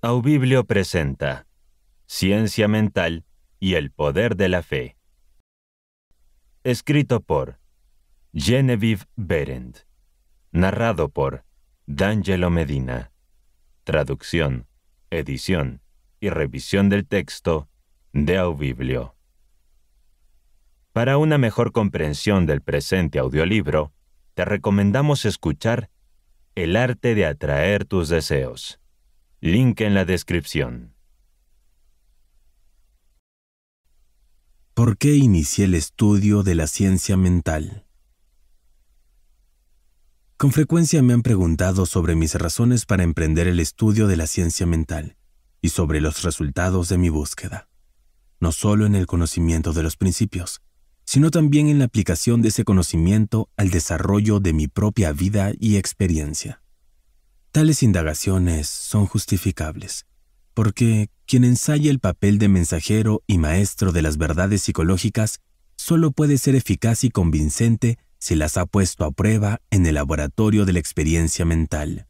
Aubiblio. presenta Ciencia Mental y el Poder de la Fe. Escrito por Genevieve Berend. Narrado por D'Angelo Medina. Traducción, edición y revisión del texto de Aubiblio. Para una mejor comprensión del presente audiolibro, te recomendamos escuchar el arte de atraer tus deseos. Link en la descripción. ¿Por qué inicié el estudio de la ciencia mental? Con frecuencia me han preguntado sobre mis razones para emprender el estudio de la ciencia mental y sobre los resultados de mi búsqueda, no solo en el conocimiento de los principios, sino también en la aplicación de ese conocimiento al desarrollo de mi propia vida y experiencia. Tales indagaciones son justificables, porque quien ensaya el papel de mensajero y maestro de las verdades psicológicas solo puede ser eficaz y convincente si las ha puesto a prueba en el laboratorio de la experiencia mental.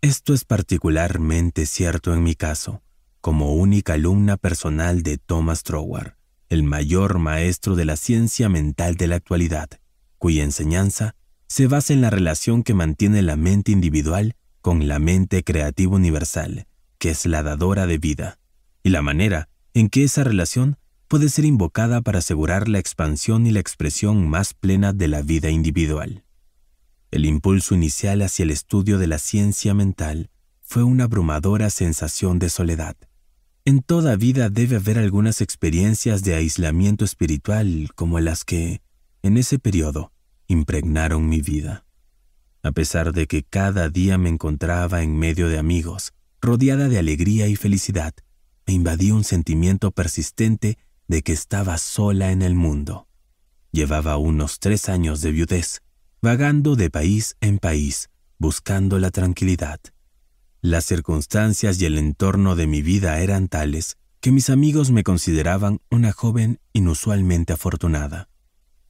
Esto es particularmente cierto en mi caso, como única alumna personal de Thomas Troward el mayor maestro de la ciencia mental de la actualidad, cuya enseñanza se basa en la relación que mantiene la mente individual con la mente creativa universal, que es la dadora de vida, y la manera en que esa relación puede ser invocada para asegurar la expansión y la expresión más plena de la vida individual. El impulso inicial hacia el estudio de la ciencia mental fue una abrumadora sensación de soledad, en toda vida debe haber algunas experiencias de aislamiento espiritual como las que, en ese periodo, impregnaron mi vida. A pesar de que cada día me encontraba en medio de amigos, rodeada de alegría y felicidad, me invadí un sentimiento persistente de que estaba sola en el mundo. Llevaba unos tres años de viudez, vagando de país en país, buscando la tranquilidad. Las circunstancias y el entorno de mi vida eran tales que mis amigos me consideraban una joven inusualmente afortunada,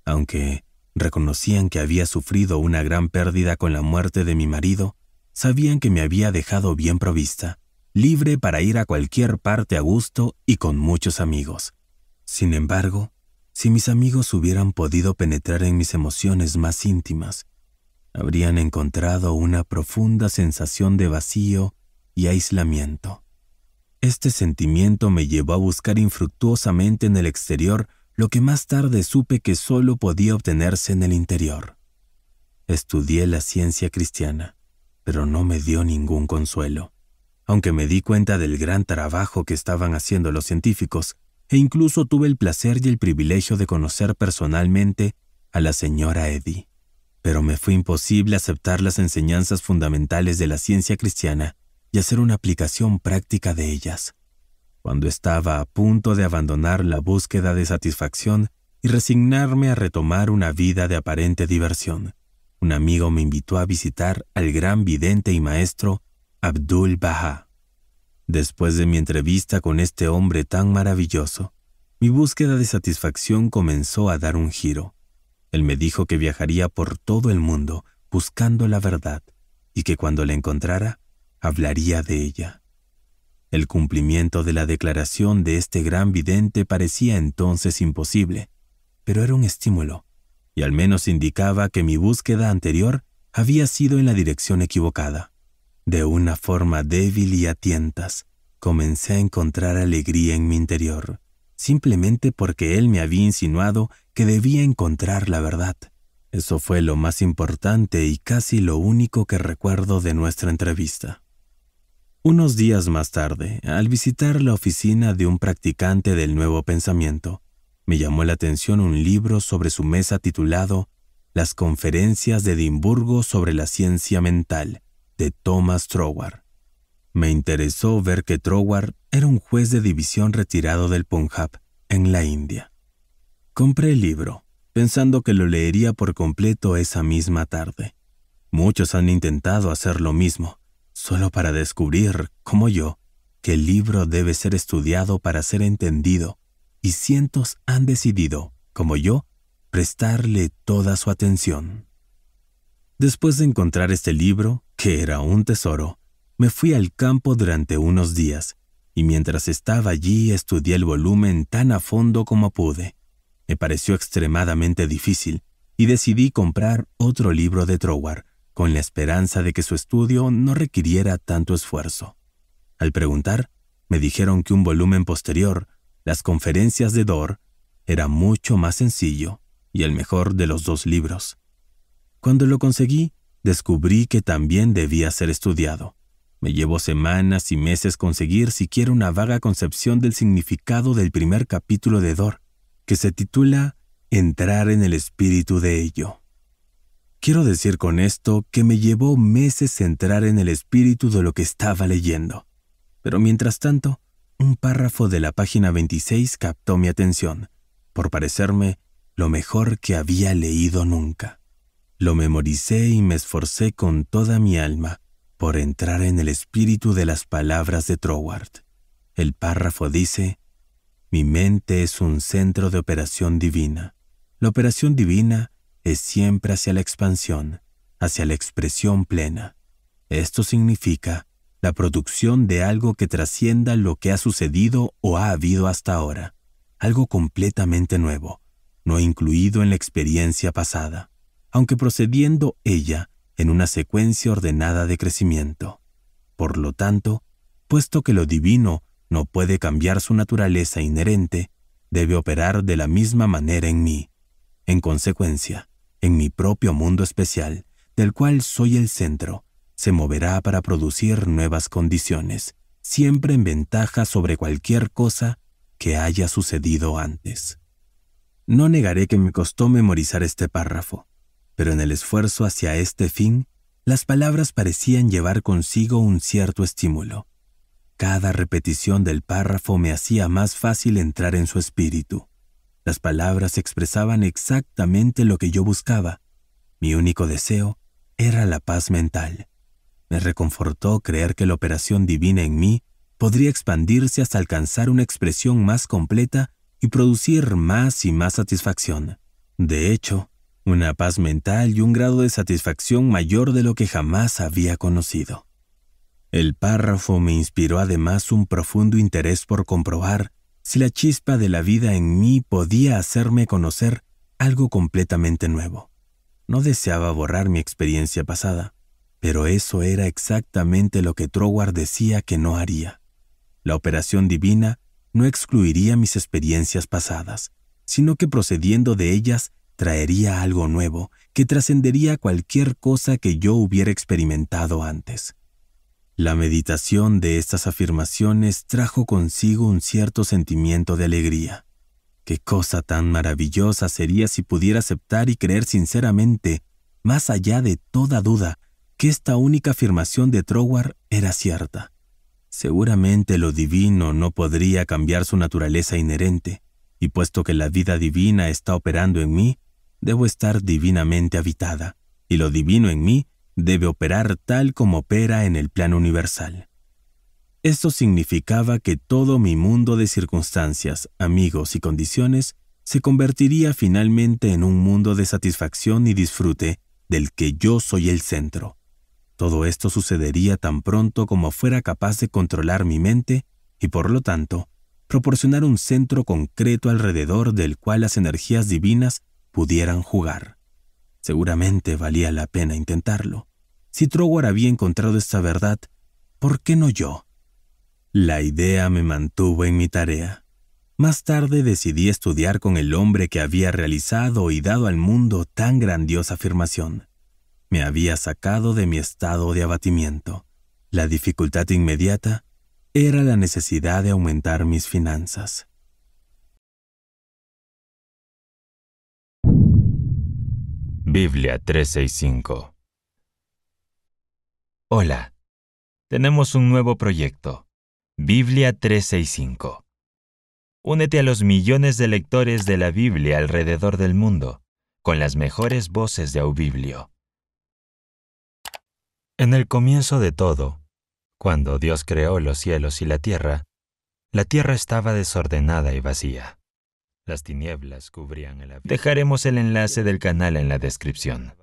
aunque reconocían que había sufrido una gran pérdida con la muerte de mi marido, sabían que me había dejado bien provista, libre para ir a cualquier parte a gusto y con muchos amigos. Sin embargo, si mis amigos hubieran podido penetrar en mis emociones más íntimas, habrían encontrado una profunda sensación de vacío y aislamiento. Este sentimiento me llevó a buscar infructuosamente en el exterior lo que más tarde supe que solo podía obtenerse en el interior. Estudié la ciencia cristiana, pero no me dio ningún consuelo, aunque me di cuenta del gran trabajo que estaban haciendo los científicos, e incluso tuve el placer y el privilegio de conocer personalmente a la señora Eddy pero me fue imposible aceptar las enseñanzas fundamentales de la ciencia cristiana y hacer una aplicación práctica de ellas. Cuando estaba a punto de abandonar la búsqueda de satisfacción y resignarme a retomar una vida de aparente diversión, un amigo me invitó a visitar al gran vidente y maestro Abdul Baha. Después de mi entrevista con este hombre tan maravilloso, mi búsqueda de satisfacción comenzó a dar un giro. Él me dijo que viajaría por todo el mundo buscando la verdad y que cuando la encontrara, hablaría de ella. El cumplimiento de la declaración de este gran vidente parecía entonces imposible, pero era un estímulo, y al menos indicaba que mi búsqueda anterior había sido en la dirección equivocada. De una forma débil y a tientas, comencé a encontrar alegría en mi interior simplemente porque él me había insinuado que debía encontrar la verdad. Eso fue lo más importante y casi lo único que recuerdo de nuestra entrevista. Unos días más tarde, al visitar la oficina de un practicante del nuevo pensamiento, me llamó la atención un libro sobre su mesa titulado Las conferencias de Edimburgo sobre la ciencia mental, de Thomas Troward. Me interesó ver que Troward era un juez de división retirado del Punjab, en la India. Compré el libro, pensando que lo leería por completo esa misma tarde. Muchos han intentado hacer lo mismo, solo para descubrir, como yo, que el libro debe ser estudiado para ser entendido, y cientos han decidido, como yo, prestarle toda su atención. Después de encontrar este libro, que era un tesoro, me fui al campo durante unos días, y mientras estaba allí estudié el volumen tan a fondo como pude. Me pareció extremadamente difícil, y decidí comprar otro libro de Troward, con la esperanza de que su estudio no requiriera tanto esfuerzo. Al preguntar, me dijeron que un volumen posterior, Las conferencias de Dor, era mucho más sencillo y el mejor de los dos libros. Cuando lo conseguí, descubrí que también debía ser estudiado. Me llevó semanas y meses conseguir siquiera una vaga concepción del significado del primer capítulo de Dor, que se titula Entrar en el espíritu de ello. Quiero decir con esto que me llevó meses entrar en el espíritu de lo que estaba leyendo. Pero mientras tanto, un párrafo de la página 26 captó mi atención, por parecerme lo mejor que había leído nunca. Lo memoricé y me esforcé con toda mi alma por entrar en el espíritu de las palabras de Troward. El párrafo dice, Mi mente es un centro de operación divina. La operación divina es siempre hacia la expansión, hacia la expresión plena. Esto significa la producción de algo que trascienda lo que ha sucedido o ha habido hasta ahora, algo completamente nuevo, no incluido en la experiencia pasada, aunque procediendo ella en una secuencia ordenada de crecimiento. Por lo tanto, puesto que lo divino no puede cambiar su naturaleza inherente, debe operar de la misma manera en mí. En consecuencia, en mi propio mundo especial, del cual soy el centro, se moverá para producir nuevas condiciones, siempre en ventaja sobre cualquier cosa que haya sucedido antes. No negaré que me costó memorizar este párrafo, pero en el esfuerzo hacia este fin, las palabras parecían llevar consigo un cierto estímulo. Cada repetición del párrafo me hacía más fácil entrar en su espíritu. Las palabras expresaban exactamente lo que yo buscaba. Mi único deseo era la paz mental. Me reconfortó creer que la operación divina en mí podría expandirse hasta alcanzar una expresión más completa y producir más y más satisfacción. De hecho, una paz mental y un grado de satisfacción mayor de lo que jamás había conocido. El párrafo me inspiró además un profundo interés por comprobar si la chispa de la vida en mí podía hacerme conocer algo completamente nuevo. No deseaba borrar mi experiencia pasada, pero eso era exactamente lo que Troward decía que no haría. La operación divina no excluiría mis experiencias pasadas, sino que procediendo de ellas traería algo nuevo que trascendería cualquier cosa que yo hubiera experimentado antes. La meditación de estas afirmaciones trajo consigo un cierto sentimiento de alegría. Qué cosa tan maravillosa sería si pudiera aceptar y creer sinceramente, más allá de toda duda, que esta única afirmación de Troward era cierta. Seguramente lo divino no podría cambiar su naturaleza inherente, y puesto que la vida divina está operando en mí, debo estar divinamente habitada, y lo divino en mí debe operar tal como opera en el plano universal. Esto significaba que todo mi mundo de circunstancias, amigos y condiciones se convertiría finalmente en un mundo de satisfacción y disfrute del que yo soy el centro. Todo esto sucedería tan pronto como fuera capaz de controlar mi mente y por lo tanto proporcionar un centro concreto alrededor del cual las energías divinas pudieran jugar. Seguramente valía la pena intentarlo. Si Troward había encontrado esta verdad, ¿por qué no yo? La idea me mantuvo en mi tarea. Más tarde decidí estudiar con el hombre que había realizado y dado al mundo tan grandiosa afirmación. Me había sacado de mi estado de abatimiento. La dificultad inmediata era la necesidad de aumentar mis finanzas. Biblia 365. Hola, tenemos un nuevo proyecto, Biblia 365. Únete a los millones de lectores de la Biblia alrededor del mundo, con las mejores voces de Aubiblio. En el comienzo de todo, cuando Dios creó los cielos y la tierra, la tierra estaba desordenada y vacía. Las tinieblas cubrían el avión. Dejaremos el enlace del canal en la descripción.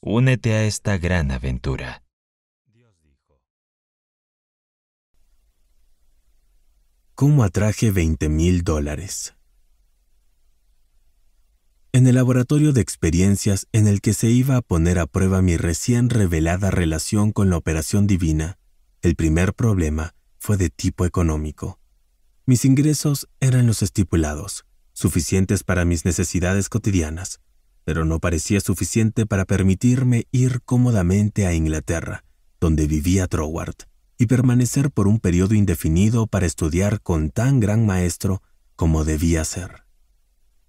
Únete a esta gran aventura. ¿Cómo atraje 20 mil dólares? En el laboratorio de experiencias en el que se iba a poner a prueba mi recién revelada relación con la operación divina, el primer problema fue de tipo económico. Mis ingresos eran los estipulados, suficientes para mis necesidades cotidianas, pero no parecía suficiente para permitirme ir cómodamente a Inglaterra, donde vivía Troward, y permanecer por un periodo indefinido para estudiar con tan gran maestro como debía ser.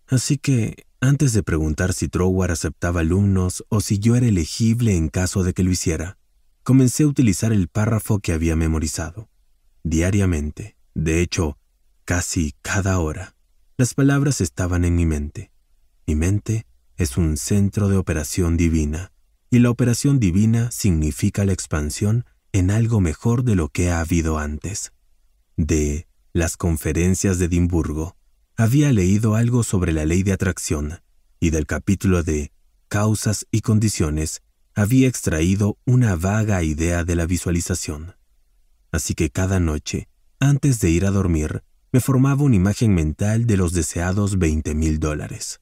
Así que, antes de preguntar si Troward aceptaba alumnos o si yo era elegible en caso de que lo hiciera, comencé a utilizar el párrafo que había memorizado, diariamente, de hecho, casi cada hora. Las palabras estaban en mi mente. Mi mente es un centro de operación divina, y la operación divina significa la expansión en algo mejor de lo que ha habido antes. De las conferencias de Edimburgo, había leído algo sobre la ley de atracción, y del capítulo de Causas y Condiciones había extraído una vaga idea de la visualización. Así que cada noche, antes de ir a dormir, me formaba una imagen mental de los deseados 20 mil dólares.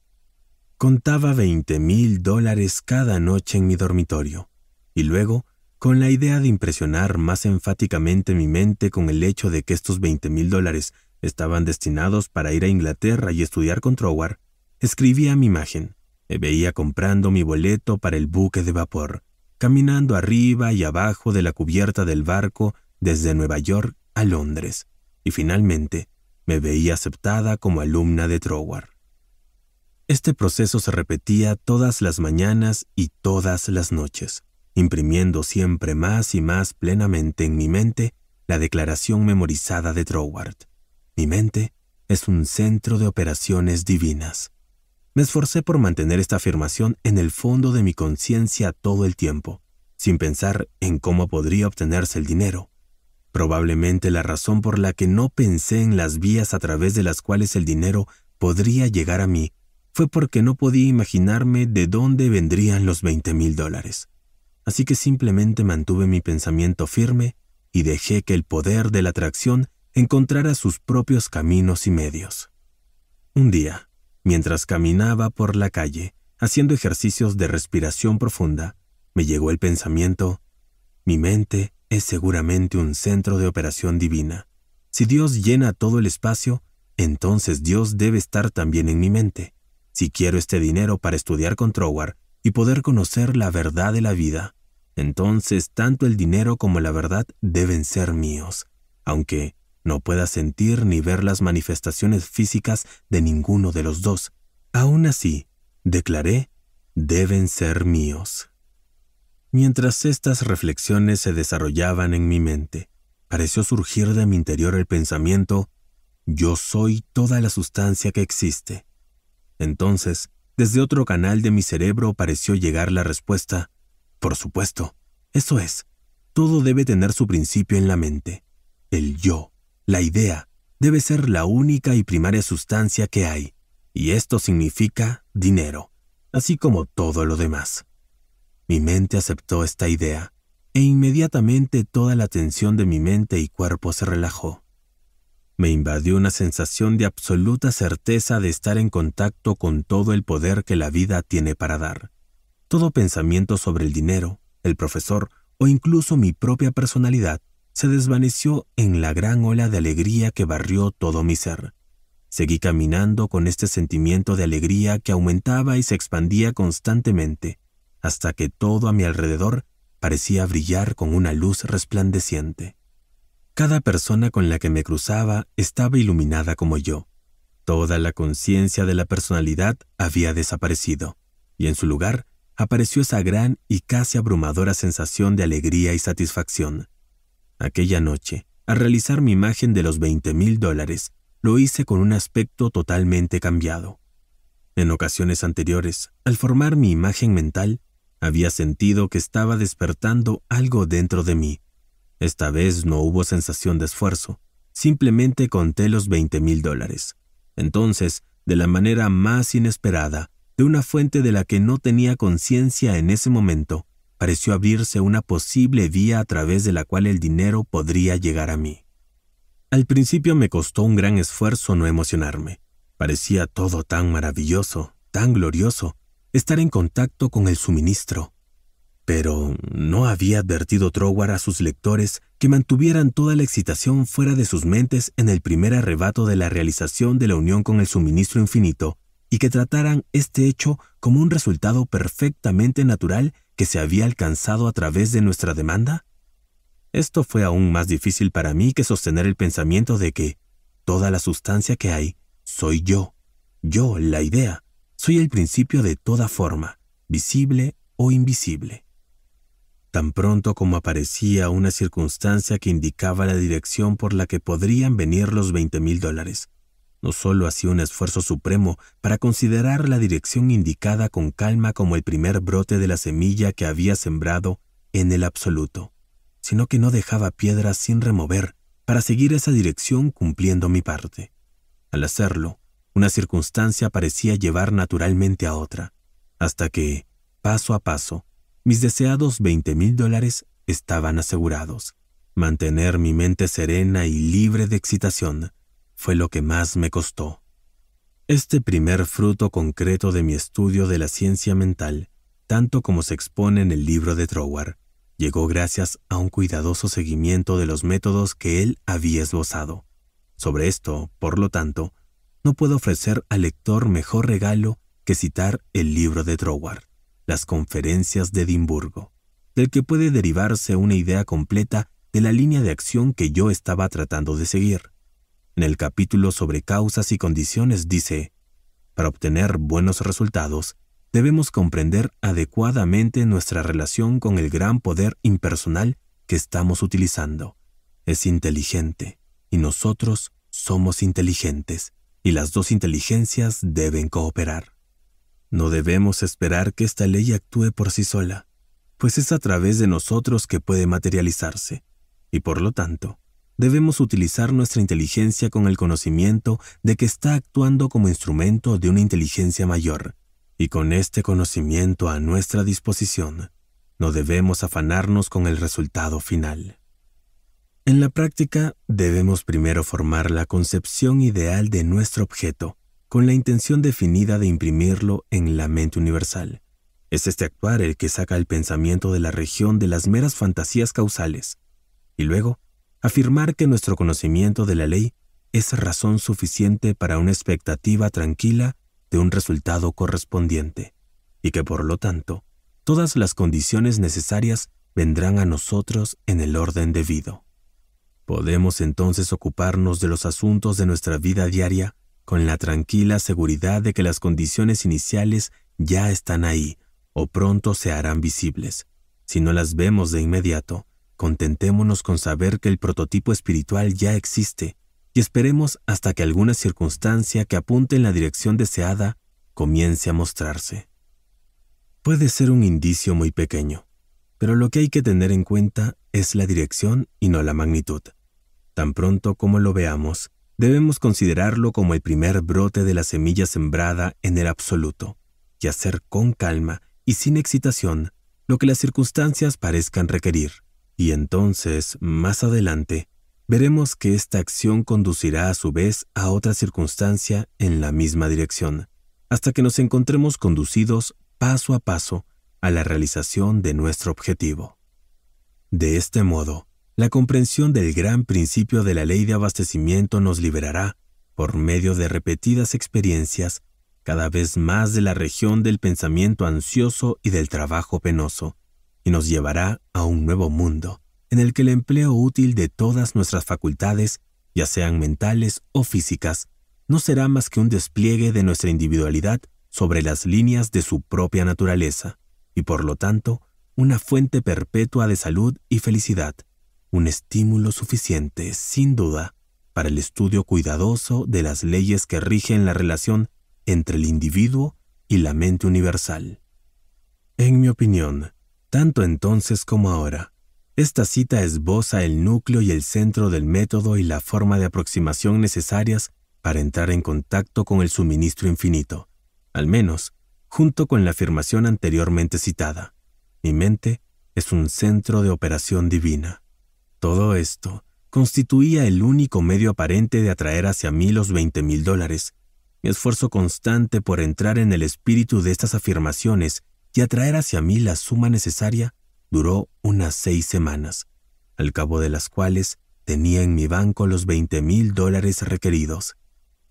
Contaba 20 mil dólares cada noche en mi dormitorio, y luego, con la idea de impresionar más enfáticamente mi mente con el hecho de que estos 20 mil dólares estaban destinados para ir a Inglaterra y estudiar con Troward, escribía mi imagen. Me veía comprando mi boleto para el buque de vapor, caminando arriba y abajo de la cubierta del barco desde Nueva York a Londres, y finalmente me veía aceptada como alumna de Troward. Este proceso se repetía todas las mañanas y todas las noches, imprimiendo siempre más y más plenamente en mi mente la declaración memorizada de Troward. Mi mente es un centro de operaciones divinas. Me esforcé por mantener esta afirmación en el fondo de mi conciencia todo el tiempo, sin pensar en cómo podría obtenerse el dinero, probablemente la razón por la que no pensé en las vías a través de las cuales el dinero podría llegar a mí fue porque no podía imaginarme de dónde vendrían los 20 mil dólares. Así que simplemente mantuve mi pensamiento firme y dejé que el poder de la atracción encontrara sus propios caminos y medios. Un día, mientras caminaba por la calle, haciendo ejercicios de respiración profunda, me llegó el pensamiento, mi mente es seguramente un centro de operación divina. Si Dios llena todo el espacio, entonces Dios debe estar también en mi mente. Si quiero este dinero para estudiar con Troward y poder conocer la verdad de la vida, entonces tanto el dinero como la verdad deben ser míos, aunque no pueda sentir ni ver las manifestaciones físicas de ninguno de los dos. Aún así, declaré, deben ser míos. Mientras estas reflexiones se desarrollaban en mi mente, pareció surgir de mi interior el pensamiento, yo soy toda la sustancia que existe. Entonces, desde otro canal de mi cerebro pareció llegar la respuesta, por supuesto, eso es, todo debe tener su principio en la mente. El yo, la idea, debe ser la única y primaria sustancia que hay, y esto significa dinero, así como todo lo demás. Mi mente aceptó esta idea e inmediatamente toda la tensión de mi mente y cuerpo se relajó. Me invadió una sensación de absoluta certeza de estar en contacto con todo el poder que la vida tiene para dar. Todo pensamiento sobre el dinero, el profesor o incluso mi propia personalidad se desvaneció en la gran ola de alegría que barrió todo mi ser. Seguí caminando con este sentimiento de alegría que aumentaba y se expandía constantemente, hasta que todo a mi alrededor parecía brillar con una luz resplandeciente. Cada persona con la que me cruzaba estaba iluminada como yo. Toda la conciencia de la personalidad había desaparecido, y en su lugar apareció esa gran y casi abrumadora sensación de alegría y satisfacción. Aquella noche, al realizar mi imagen de los 20 mil dólares, lo hice con un aspecto totalmente cambiado. En ocasiones anteriores, al formar mi imagen mental, había sentido que estaba despertando algo dentro de mí. Esta vez no hubo sensación de esfuerzo, simplemente conté los 20 mil dólares. Entonces, de la manera más inesperada, de una fuente de la que no tenía conciencia en ese momento, pareció abrirse una posible vía a través de la cual el dinero podría llegar a mí. Al principio me costó un gran esfuerzo no emocionarme. Parecía todo tan maravilloso, tan glorioso, estar en contacto con el suministro. Pero no había advertido Troward a sus lectores que mantuvieran toda la excitación fuera de sus mentes en el primer arrebato de la realización de la unión con el suministro infinito y que trataran este hecho como un resultado perfectamente natural que se había alcanzado a través de nuestra demanda? Esto fue aún más difícil para mí que sostener el pensamiento de que toda la sustancia que hay soy yo, yo la idea, soy el principio de toda forma, visible o invisible. Tan pronto como aparecía una circunstancia que indicaba la dirección por la que podrían venir los 20 mil dólares, no solo hacía un esfuerzo supremo para considerar la dirección indicada con calma como el primer brote de la semilla que había sembrado en el absoluto, sino que no dejaba piedras sin remover para seguir esa dirección cumpliendo mi parte. Al hacerlo, una circunstancia parecía llevar naturalmente a otra, hasta que, paso a paso, mis deseados 20 mil dólares estaban asegurados. Mantener mi mente serena y libre de excitación fue lo que más me costó. Este primer fruto concreto de mi estudio de la ciencia mental, tanto como se expone en el libro de Troward, llegó gracias a un cuidadoso seguimiento de los métodos que él había esbozado. Sobre esto, por lo tanto, no puedo ofrecer al lector mejor regalo que citar el libro de Troward, Las Conferencias de Edimburgo, del que puede derivarse una idea completa de la línea de acción que yo estaba tratando de seguir. En el capítulo sobre causas y condiciones dice, para obtener buenos resultados, debemos comprender adecuadamente nuestra relación con el gran poder impersonal que estamos utilizando. Es inteligente, y nosotros somos inteligentes y las dos inteligencias deben cooperar. No debemos esperar que esta ley actúe por sí sola, pues es a través de nosotros que puede materializarse, y por lo tanto, debemos utilizar nuestra inteligencia con el conocimiento de que está actuando como instrumento de una inteligencia mayor, y con este conocimiento a nuestra disposición, no debemos afanarnos con el resultado final. En la práctica, debemos primero formar la concepción ideal de nuestro objeto, con la intención definida de imprimirlo en la mente universal. Es este actuar el que saca el pensamiento de la región de las meras fantasías causales, y luego, afirmar que nuestro conocimiento de la ley es razón suficiente para una expectativa tranquila de un resultado correspondiente, y que por lo tanto, todas las condiciones necesarias vendrán a nosotros en el orden debido. Podemos entonces ocuparnos de los asuntos de nuestra vida diaria con la tranquila seguridad de que las condiciones iniciales ya están ahí o pronto se harán visibles. Si no las vemos de inmediato, contentémonos con saber que el prototipo espiritual ya existe y esperemos hasta que alguna circunstancia que apunte en la dirección deseada comience a mostrarse. Puede ser un indicio muy pequeño, pero lo que hay que tener en cuenta es la dirección y no la magnitud. Tan pronto como lo veamos, debemos considerarlo como el primer brote de la semilla sembrada en el absoluto, y hacer con calma y sin excitación lo que las circunstancias parezcan requerir. Y entonces, más adelante, veremos que esta acción conducirá a su vez a otra circunstancia en la misma dirección, hasta que nos encontremos conducidos paso a paso a la realización de nuestro objetivo. De este modo, la comprensión del gran principio de la ley de abastecimiento nos liberará, por medio de repetidas experiencias, cada vez más de la región del pensamiento ansioso y del trabajo penoso, y nos llevará a un nuevo mundo, en el que el empleo útil de todas nuestras facultades, ya sean mentales o físicas, no será más que un despliegue de nuestra individualidad sobre las líneas de su propia naturaleza, y por lo tanto, una fuente perpetua de salud y felicidad un estímulo suficiente, sin duda, para el estudio cuidadoso de las leyes que rigen la relación entre el individuo y la mente universal. En mi opinión, tanto entonces como ahora, esta cita esboza el núcleo y el centro del método y la forma de aproximación necesarias para entrar en contacto con el suministro infinito, al menos junto con la afirmación anteriormente citada. Mi mente es un centro de operación divina. Todo esto constituía el único medio aparente de atraer hacia mí los 20 mil dólares. Mi esfuerzo constante por entrar en el espíritu de estas afirmaciones y atraer hacia mí la suma necesaria duró unas seis semanas, al cabo de las cuales tenía en mi banco los 20 mil dólares requeridos.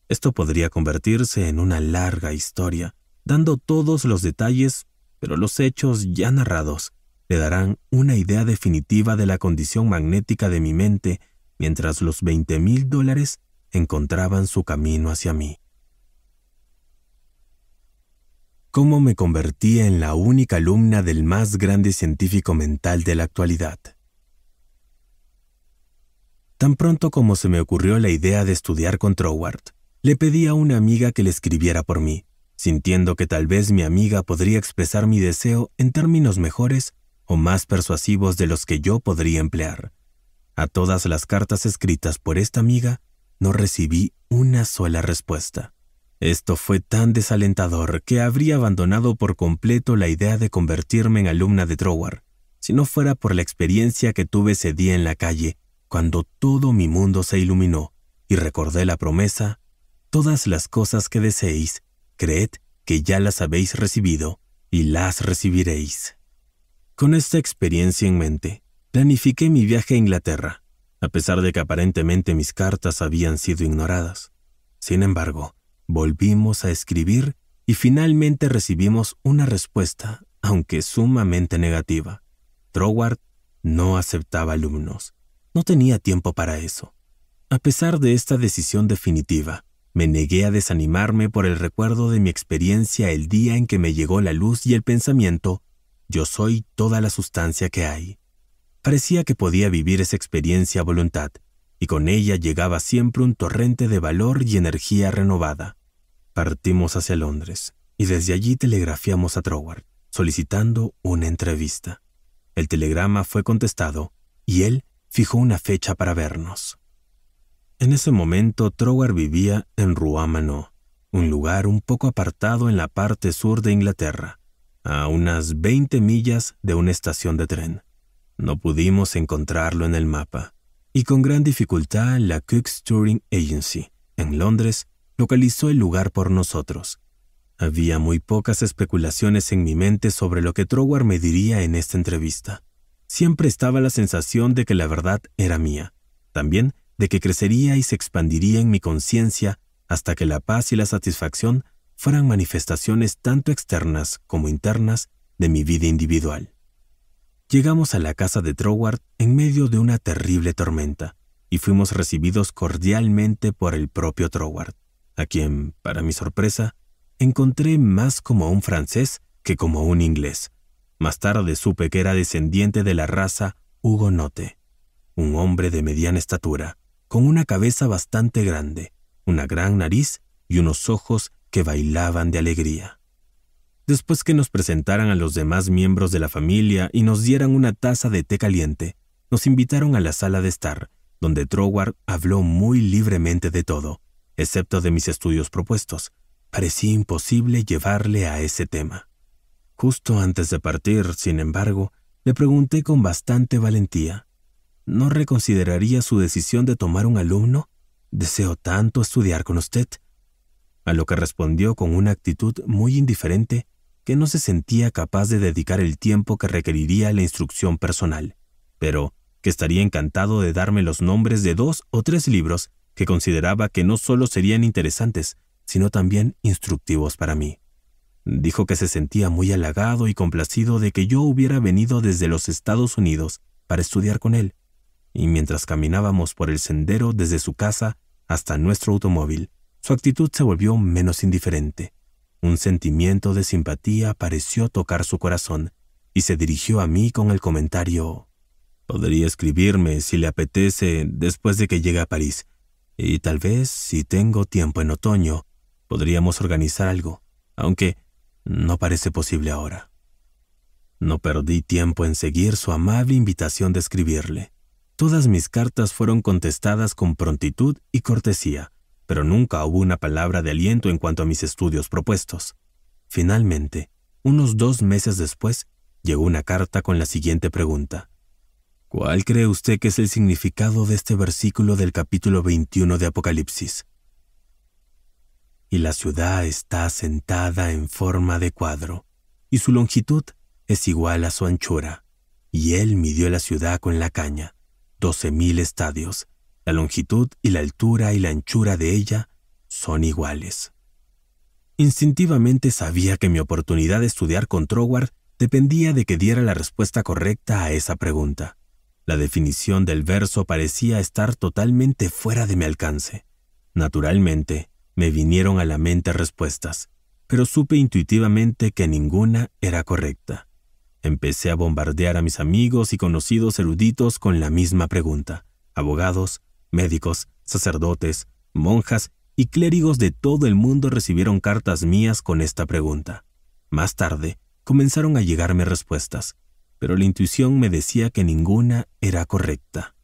Esto podría convertirse en una larga historia, dando todos los detalles, pero los hechos ya narrados le darán una idea definitiva de la condición magnética de mi mente mientras los 20.000 mil dólares encontraban su camino hacia mí. ¿Cómo me convertí en la única alumna del más grande científico mental de la actualidad? Tan pronto como se me ocurrió la idea de estudiar con Troward, le pedí a una amiga que le escribiera por mí, sintiendo que tal vez mi amiga podría expresar mi deseo en términos mejores o más persuasivos de los que yo podría emplear. A todas las cartas escritas por esta amiga no recibí una sola respuesta. Esto fue tan desalentador que habría abandonado por completo la idea de convertirme en alumna de Drowar, si no fuera por la experiencia que tuve ese día en la calle, cuando todo mi mundo se iluminó y recordé la promesa, todas las cosas que deseéis, creed que ya las habéis recibido y las recibiréis. Con esta experiencia en mente, planifiqué mi viaje a Inglaterra, a pesar de que aparentemente mis cartas habían sido ignoradas. Sin embargo, volvimos a escribir y finalmente recibimos una respuesta, aunque sumamente negativa. Troward no aceptaba alumnos. No tenía tiempo para eso. A pesar de esta decisión definitiva, me negué a desanimarme por el recuerdo de mi experiencia el día en que me llegó la luz y el pensamiento yo soy toda la sustancia que hay. Parecía que podía vivir esa experiencia a voluntad, y con ella llegaba siempre un torrente de valor y energía renovada. Partimos hacia Londres, y desde allí telegrafiamos a Troward, solicitando una entrevista. El telegrama fue contestado, y él fijó una fecha para vernos. En ese momento, Troward vivía en Ruamano, un lugar un poco apartado en la parte sur de Inglaterra, a unas 20 millas de una estación de tren. No pudimos encontrarlo en el mapa, y con gran dificultad la Cook's Touring Agency, en Londres, localizó el lugar por nosotros. Había muy pocas especulaciones en mi mente sobre lo que Troward me diría en esta entrevista. Siempre estaba la sensación de que la verdad era mía, también de que crecería y se expandiría en mi conciencia hasta que la paz y la satisfacción fueran manifestaciones tanto externas como internas de mi vida individual. Llegamos a la casa de Troward en medio de una terrible tormenta y fuimos recibidos cordialmente por el propio Troward, a quien, para mi sorpresa, encontré más como un francés que como un inglés. Más tarde supe que era descendiente de la raza Hugonote, un hombre de mediana estatura, con una cabeza bastante grande, una gran nariz y unos ojos que bailaban de alegría. Después que nos presentaran a los demás miembros de la familia y nos dieran una taza de té caliente, nos invitaron a la sala de estar, donde Troward habló muy libremente de todo, excepto de mis estudios propuestos. Parecía imposible llevarle a ese tema. Justo antes de partir, sin embargo, le pregunté con bastante valentía, ¿no reconsideraría su decisión de tomar un alumno? Deseo tanto estudiar con usted a lo que respondió con una actitud muy indiferente que no se sentía capaz de dedicar el tiempo que requeriría la instrucción personal, pero que estaría encantado de darme los nombres de dos o tres libros que consideraba que no solo serían interesantes, sino también instructivos para mí. Dijo que se sentía muy halagado y complacido de que yo hubiera venido desde los Estados Unidos para estudiar con él, y mientras caminábamos por el sendero desde su casa hasta nuestro automóvil, su actitud se volvió menos indiferente. Un sentimiento de simpatía pareció tocar su corazón y se dirigió a mí con el comentario Podría escribirme si le apetece después de que llegue a París. Y tal vez, si tengo tiempo en otoño, podríamos organizar algo, aunque no parece posible ahora. No perdí tiempo en seguir su amable invitación de escribirle. Todas mis cartas fueron contestadas con prontitud y cortesía, pero nunca hubo una palabra de aliento en cuanto a mis estudios propuestos. Finalmente, unos dos meses después, llegó una carta con la siguiente pregunta. ¿Cuál cree usted que es el significado de este versículo del capítulo 21 de Apocalipsis? Y la ciudad está asentada en forma de cuadro, y su longitud es igual a su anchura. Y él midió la ciudad con la caña, doce mil estadios, la longitud y la altura y la anchura de ella son iguales. Instintivamente sabía que mi oportunidad de estudiar con Troward dependía de que diera la respuesta correcta a esa pregunta. La definición del verso parecía estar totalmente fuera de mi alcance. Naturalmente, me vinieron a la mente respuestas, pero supe intuitivamente que ninguna era correcta. Empecé a bombardear a mis amigos y conocidos eruditos con la misma pregunta, abogados, Médicos, sacerdotes, monjas y clérigos de todo el mundo recibieron cartas mías con esta pregunta. Más tarde, comenzaron a llegarme respuestas, pero la intuición me decía que ninguna era correcta.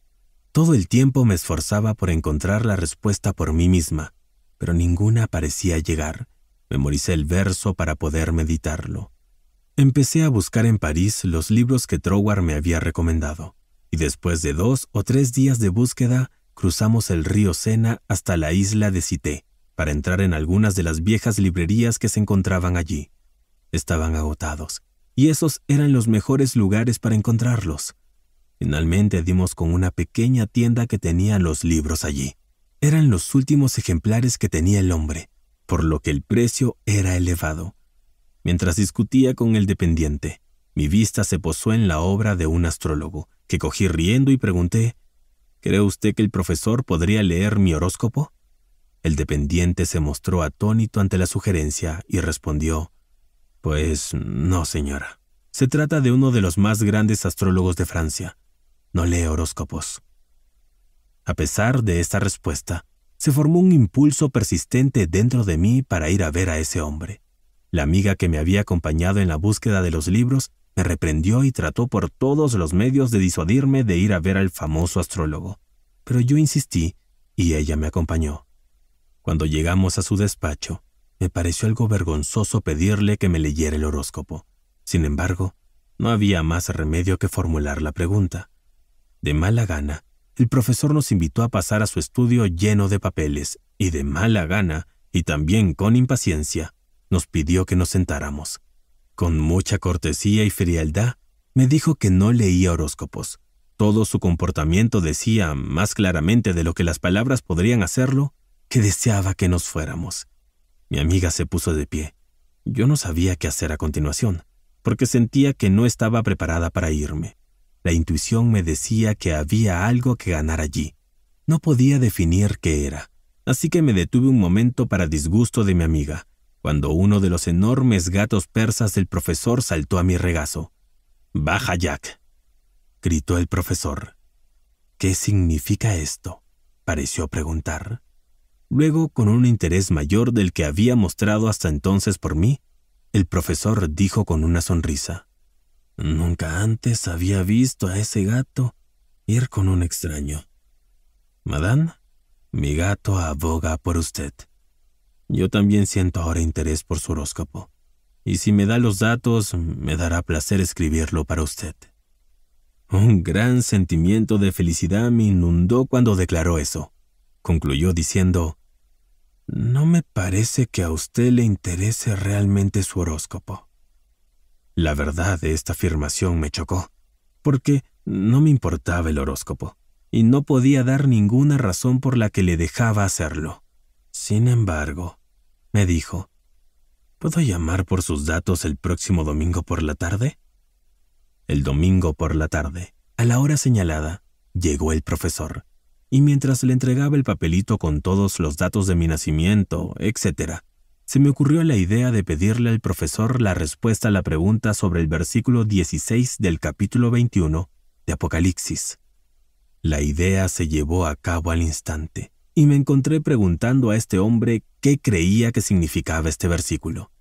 Todo el tiempo me esforzaba por encontrar la respuesta por mí misma, pero ninguna parecía llegar. Memoricé el verso para poder meditarlo. Empecé a buscar en París los libros que Troward me había recomendado, y después de dos o tres días de búsqueda cruzamos el río Sena hasta la isla de Cité, para entrar en algunas de las viejas librerías que se encontraban allí. Estaban agotados, y esos eran los mejores lugares para encontrarlos. Finalmente dimos con una pequeña tienda que tenía los libros allí. Eran los últimos ejemplares que tenía el hombre, por lo que el precio era elevado. Mientras discutía con el dependiente, mi vista se posó en la obra de un astrólogo, que cogí riendo y pregunté ¿Cree usted que el profesor podría leer mi horóscopo? El dependiente se mostró atónito ante la sugerencia y respondió, Pues no, señora. Se trata de uno de los más grandes astrólogos de Francia. No lee horóscopos. A pesar de esta respuesta, se formó un impulso persistente dentro de mí para ir a ver a ese hombre. La amiga que me había acompañado en la búsqueda de los libros me reprendió y trató por todos los medios de disuadirme de ir a ver al famoso astrólogo, pero yo insistí y ella me acompañó. Cuando llegamos a su despacho, me pareció algo vergonzoso pedirle que me leyera el horóscopo. Sin embargo, no había más remedio que formular la pregunta. De mala gana, el profesor nos invitó a pasar a su estudio lleno de papeles, y de mala gana, y también con impaciencia, nos pidió que nos sentáramos. Con mucha cortesía y frialdad, me dijo que no leía horóscopos. Todo su comportamiento decía, más claramente de lo que las palabras podrían hacerlo, que deseaba que nos fuéramos. Mi amiga se puso de pie. Yo no sabía qué hacer a continuación, porque sentía que no estaba preparada para irme. La intuición me decía que había algo que ganar allí. No podía definir qué era, así que me detuve un momento para disgusto de mi amiga cuando uno de los enormes gatos persas del profesor saltó a mi regazo. Baja, Jack, gritó el profesor. ¿Qué significa esto? pareció preguntar. Luego, con un interés mayor del que había mostrado hasta entonces por mí, el profesor dijo con una sonrisa. Nunca antes había visto a ese gato ir con un extraño. Madame, mi gato aboga por usted. Yo también siento ahora interés por su horóscopo, y si me da los datos, me dará placer escribirlo para usted. Un gran sentimiento de felicidad me inundó cuando declaró eso. Concluyó diciendo, No me parece que a usted le interese realmente su horóscopo. La verdad de esta afirmación me chocó, porque no me importaba el horóscopo, y no podía dar ninguna razón por la que le dejaba hacerlo. Sin embargo, me dijo. ¿Puedo llamar por sus datos el próximo domingo por la tarde? El domingo por la tarde, a la hora señalada, llegó el profesor, y mientras le entregaba el papelito con todos los datos de mi nacimiento, etc., se me ocurrió la idea de pedirle al profesor la respuesta a la pregunta sobre el versículo 16 del capítulo 21 de Apocalipsis. La idea se llevó a cabo al instante y me encontré preguntando a este hombre qué creía que significaba este versículo.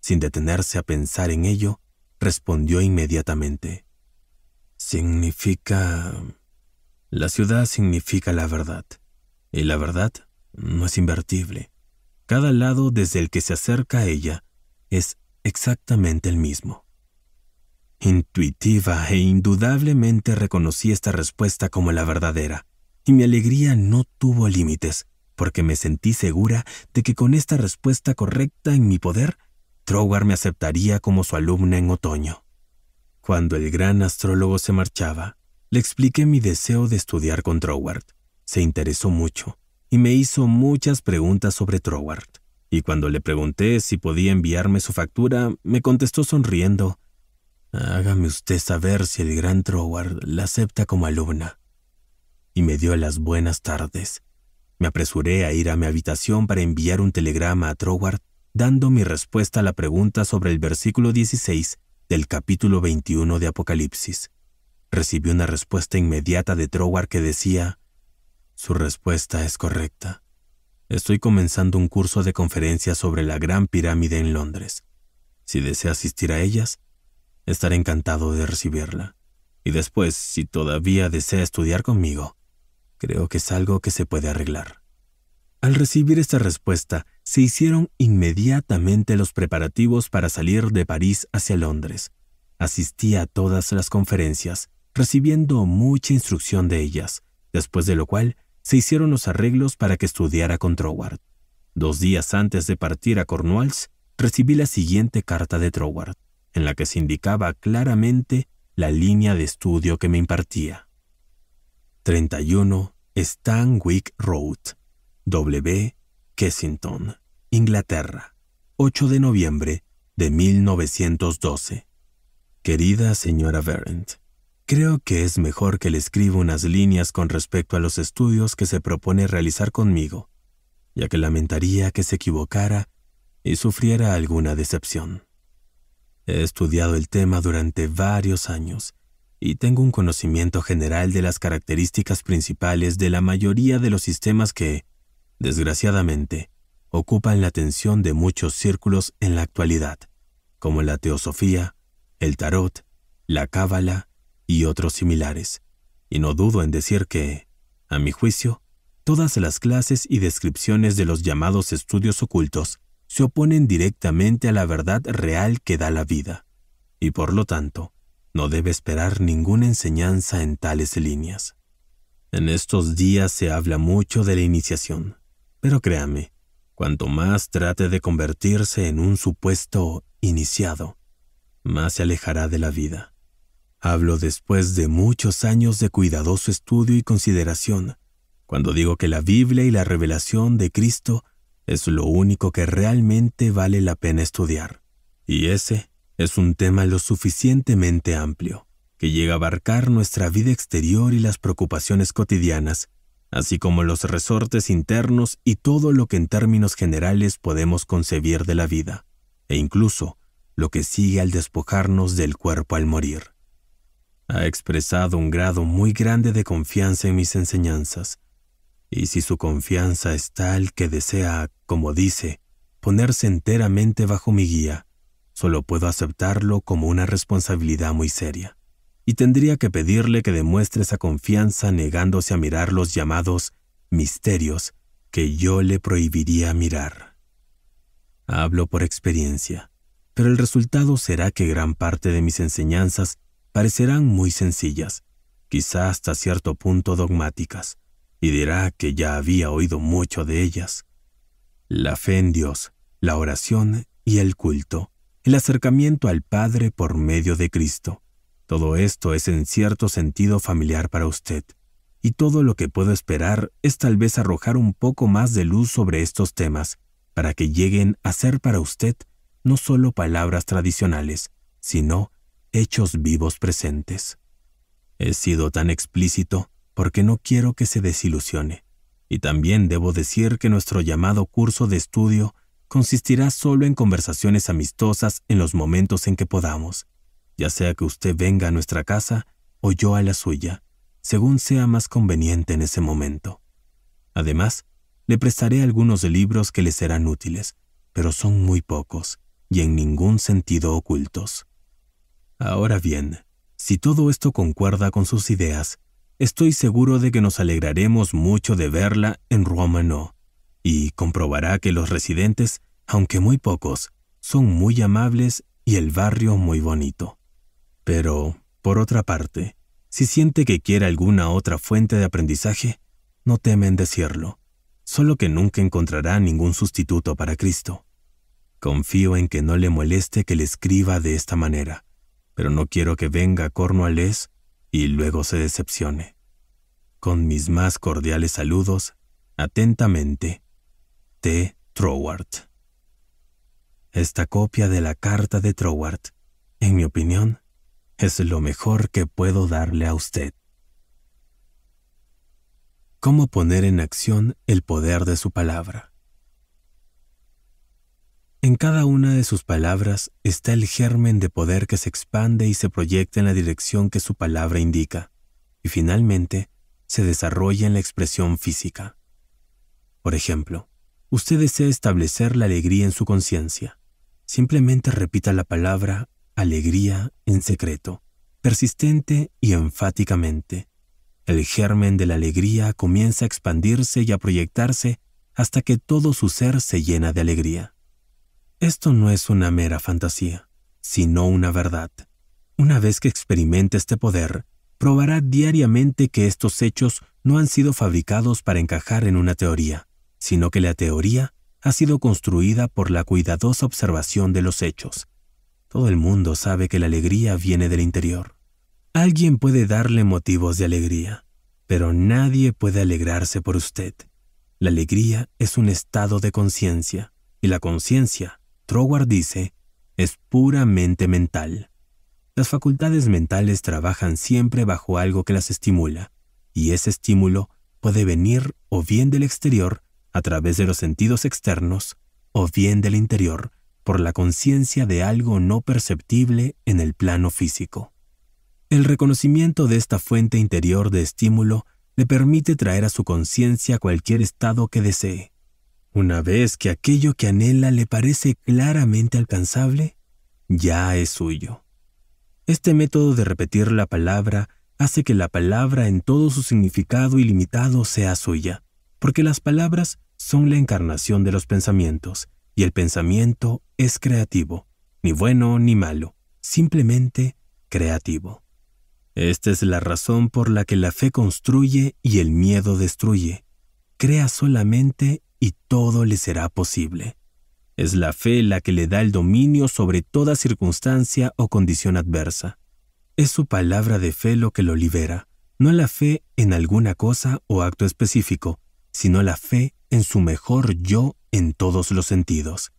Sin detenerse a pensar en ello, respondió inmediatamente. Significa... La ciudad significa la verdad, y la verdad no es invertible. Cada lado desde el que se acerca a ella es exactamente el mismo. Intuitiva e indudablemente reconocí esta respuesta como la verdadera, y mi alegría no tuvo límites, porque me sentí segura de que con esta respuesta correcta en mi poder, Troward me aceptaría como su alumna en otoño. Cuando el gran astrólogo se marchaba, le expliqué mi deseo de estudiar con Troward. Se interesó mucho y me hizo muchas preguntas sobre Troward. Y cuando le pregunté si podía enviarme su factura, me contestó sonriendo, Hágame usted saber si el gran Troward la acepta como alumna y me dio las buenas tardes. Me apresuré a ir a mi habitación para enviar un telegrama a Troward dando mi respuesta a la pregunta sobre el versículo 16 del capítulo 21 de Apocalipsis. Recibí una respuesta inmediata de Troward que decía, Su respuesta es correcta. Estoy comenzando un curso de conferencias sobre la Gran Pirámide en Londres. Si desea asistir a ellas, estaré encantado de recibirla. Y después, si todavía desea estudiar conmigo, Creo que es algo que se puede arreglar. Al recibir esta respuesta, se hicieron inmediatamente los preparativos para salir de París hacia Londres. Asistí a todas las conferencias, recibiendo mucha instrucción de ellas, después de lo cual se hicieron los arreglos para que estudiara con Troward. Dos días antes de partir a Cornwalls, recibí la siguiente carta de Troward, en la que se indicaba claramente la línea de estudio que me impartía. 31 Stanwick Road, W. Kensington, Inglaterra, 8 de noviembre de 1912. Querida señora Berendt, creo que es mejor que le escriba unas líneas con respecto a los estudios que se propone realizar conmigo, ya que lamentaría que se equivocara y sufriera alguna decepción. He estudiado el tema durante varios años y tengo un conocimiento general de las características principales de la mayoría de los sistemas que, desgraciadamente, ocupan la atención de muchos círculos en la actualidad, como la teosofía, el tarot, la cábala y otros similares. Y no dudo en decir que, a mi juicio, todas las clases y descripciones de los llamados estudios ocultos se oponen directamente a la verdad real que da la vida, y por lo tanto, no debe esperar ninguna enseñanza en tales líneas. En estos días se habla mucho de la iniciación, pero créame, cuanto más trate de convertirse en un supuesto iniciado, más se alejará de la vida. Hablo después de muchos años de cuidadoso estudio y consideración, cuando digo que la Biblia y la revelación de Cristo es lo único que realmente vale la pena estudiar. Y ese es un tema lo suficientemente amplio, que llega a abarcar nuestra vida exterior y las preocupaciones cotidianas, así como los resortes internos y todo lo que en términos generales podemos concebir de la vida, e incluso lo que sigue al despojarnos del cuerpo al morir. Ha expresado un grado muy grande de confianza en mis enseñanzas, y si su confianza es tal que desea, como dice, ponerse enteramente bajo mi guía, Solo puedo aceptarlo como una responsabilidad muy seria. Y tendría que pedirle que demuestre esa confianza negándose a mirar los llamados misterios que yo le prohibiría mirar. Hablo por experiencia, pero el resultado será que gran parte de mis enseñanzas parecerán muy sencillas, quizá hasta cierto punto dogmáticas, y dirá que ya había oído mucho de ellas. La fe en Dios, la oración y el culto el acercamiento al Padre por medio de Cristo. Todo esto es en cierto sentido familiar para usted, y todo lo que puedo esperar es tal vez arrojar un poco más de luz sobre estos temas, para que lleguen a ser para usted no solo palabras tradicionales, sino hechos vivos presentes. He sido tan explícito porque no quiero que se desilusione, y también debo decir que nuestro llamado curso de estudio consistirá solo en conversaciones amistosas en los momentos en que podamos, ya sea que usted venga a nuestra casa o yo a la suya, según sea más conveniente en ese momento. Además, le prestaré algunos libros que le serán útiles, pero son muy pocos y en ningún sentido ocultos. Ahora bien, si todo esto concuerda con sus ideas, estoy seguro de que nos alegraremos mucho de verla en no y comprobará que los residentes, aunque muy pocos, son muy amables y el barrio muy bonito. Pero, por otra parte, si siente que quiere alguna otra fuente de aprendizaje, no temen decirlo, solo que nunca encontrará ningún sustituto para Cristo. Confío en que no le moleste que le escriba de esta manera, pero no quiero que venga a Cornualés y luego se decepcione. Con mis más cordiales saludos, atentamente, T. Troward. Esta copia de la carta de Troward, en mi opinión, es lo mejor que puedo darle a usted. ¿Cómo poner en acción el poder de su palabra? En cada una de sus palabras está el germen de poder que se expande y se proyecta en la dirección que su palabra indica, y finalmente se desarrolla en la expresión física. Por ejemplo, Usted desea establecer la alegría en su conciencia. Simplemente repita la palabra alegría en secreto, persistente y enfáticamente. El germen de la alegría comienza a expandirse y a proyectarse hasta que todo su ser se llena de alegría. Esto no es una mera fantasía, sino una verdad. Una vez que experimente este poder, probará diariamente que estos hechos no han sido fabricados para encajar en una teoría, sino que la teoría ha sido construida por la cuidadosa observación de los hechos. Todo el mundo sabe que la alegría viene del interior. Alguien puede darle motivos de alegría, pero nadie puede alegrarse por usted. La alegría es un estado de conciencia, y la conciencia, Troward dice, es puramente mental. Las facultades mentales trabajan siempre bajo algo que las estimula, y ese estímulo puede venir o bien del exterior a través de los sentidos externos o bien del interior por la conciencia de algo no perceptible en el plano físico. El reconocimiento de esta fuente interior de estímulo le permite traer a su conciencia cualquier estado que desee. Una vez que aquello que anhela le parece claramente alcanzable, ya es suyo. Este método de repetir la palabra hace que la palabra en todo su significado ilimitado sea suya, porque las palabras son la encarnación de los pensamientos, y el pensamiento es creativo, ni bueno ni malo, simplemente creativo. Esta es la razón por la que la fe construye y el miedo destruye. Crea solamente y todo le será posible. Es la fe la que le da el dominio sobre toda circunstancia o condición adversa. Es su palabra de fe lo que lo libera, no la fe en alguna cosa o acto específico, sino la fe en su mejor yo en todos los sentidos.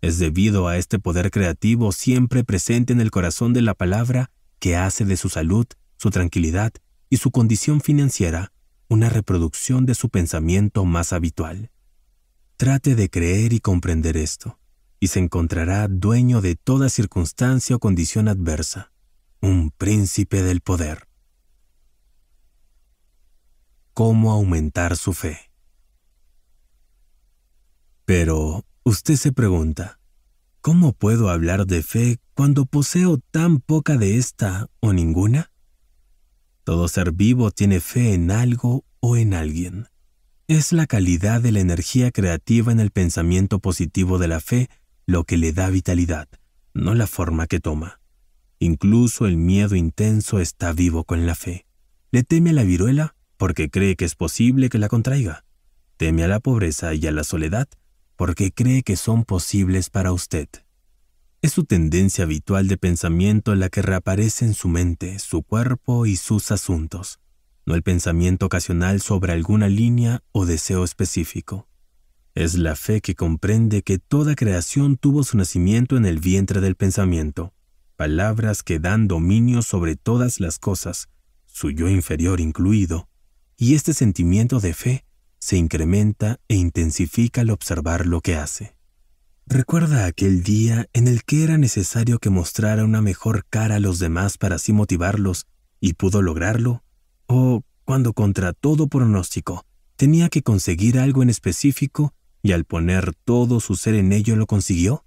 Es debido a este poder creativo siempre presente en el corazón de la palabra que hace de su salud, su tranquilidad y su condición financiera una reproducción de su pensamiento más habitual. Trate de creer y comprender esto, y se encontrará dueño de toda circunstancia o condición adversa, un príncipe del poder. ¿Cómo aumentar su fe? Pero usted se pregunta, ¿cómo puedo hablar de fe cuando poseo tan poca de esta o ninguna? Todo ser vivo tiene fe en algo o en alguien. Es la calidad de la energía creativa en el pensamiento positivo de la fe lo que le da vitalidad, no la forma que toma. Incluso el miedo intenso está vivo con la fe. Le teme a la viruela porque cree que es posible que la contraiga. Teme a la pobreza y a la soledad porque cree que son posibles para usted. Es su tendencia habitual de pensamiento la que reaparece en su mente, su cuerpo y sus asuntos, no el pensamiento ocasional sobre alguna línea o deseo específico. Es la fe que comprende que toda creación tuvo su nacimiento en el vientre del pensamiento, palabras que dan dominio sobre todas las cosas, su yo inferior incluido, y este sentimiento de fe se incrementa e intensifica al observar lo que hace. Recuerda aquel día en el que era necesario que mostrara una mejor cara a los demás para así motivarlos, y pudo lograrlo, o cuando contra todo pronóstico tenía que conseguir algo en específico y al poner todo su ser en ello lo consiguió.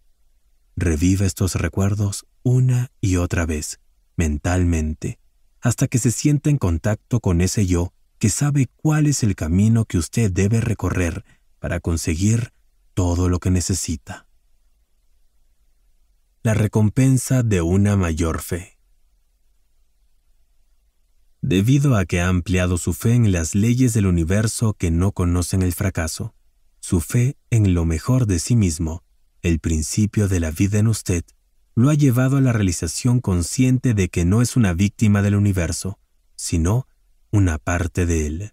Reviva estos recuerdos una y otra vez, mentalmente, hasta que se sienta en contacto con ese yo que sabe cuál es el camino que usted debe recorrer para conseguir todo lo que necesita. La recompensa de una mayor fe. Debido a que ha ampliado su fe en las leyes del universo que no conocen el fracaso, su fe en lo mejor de sí mismo, el principio de la vida en usted, lo ha llevado a la realización consciente de que no es una víctima del universo, sino una parte de él.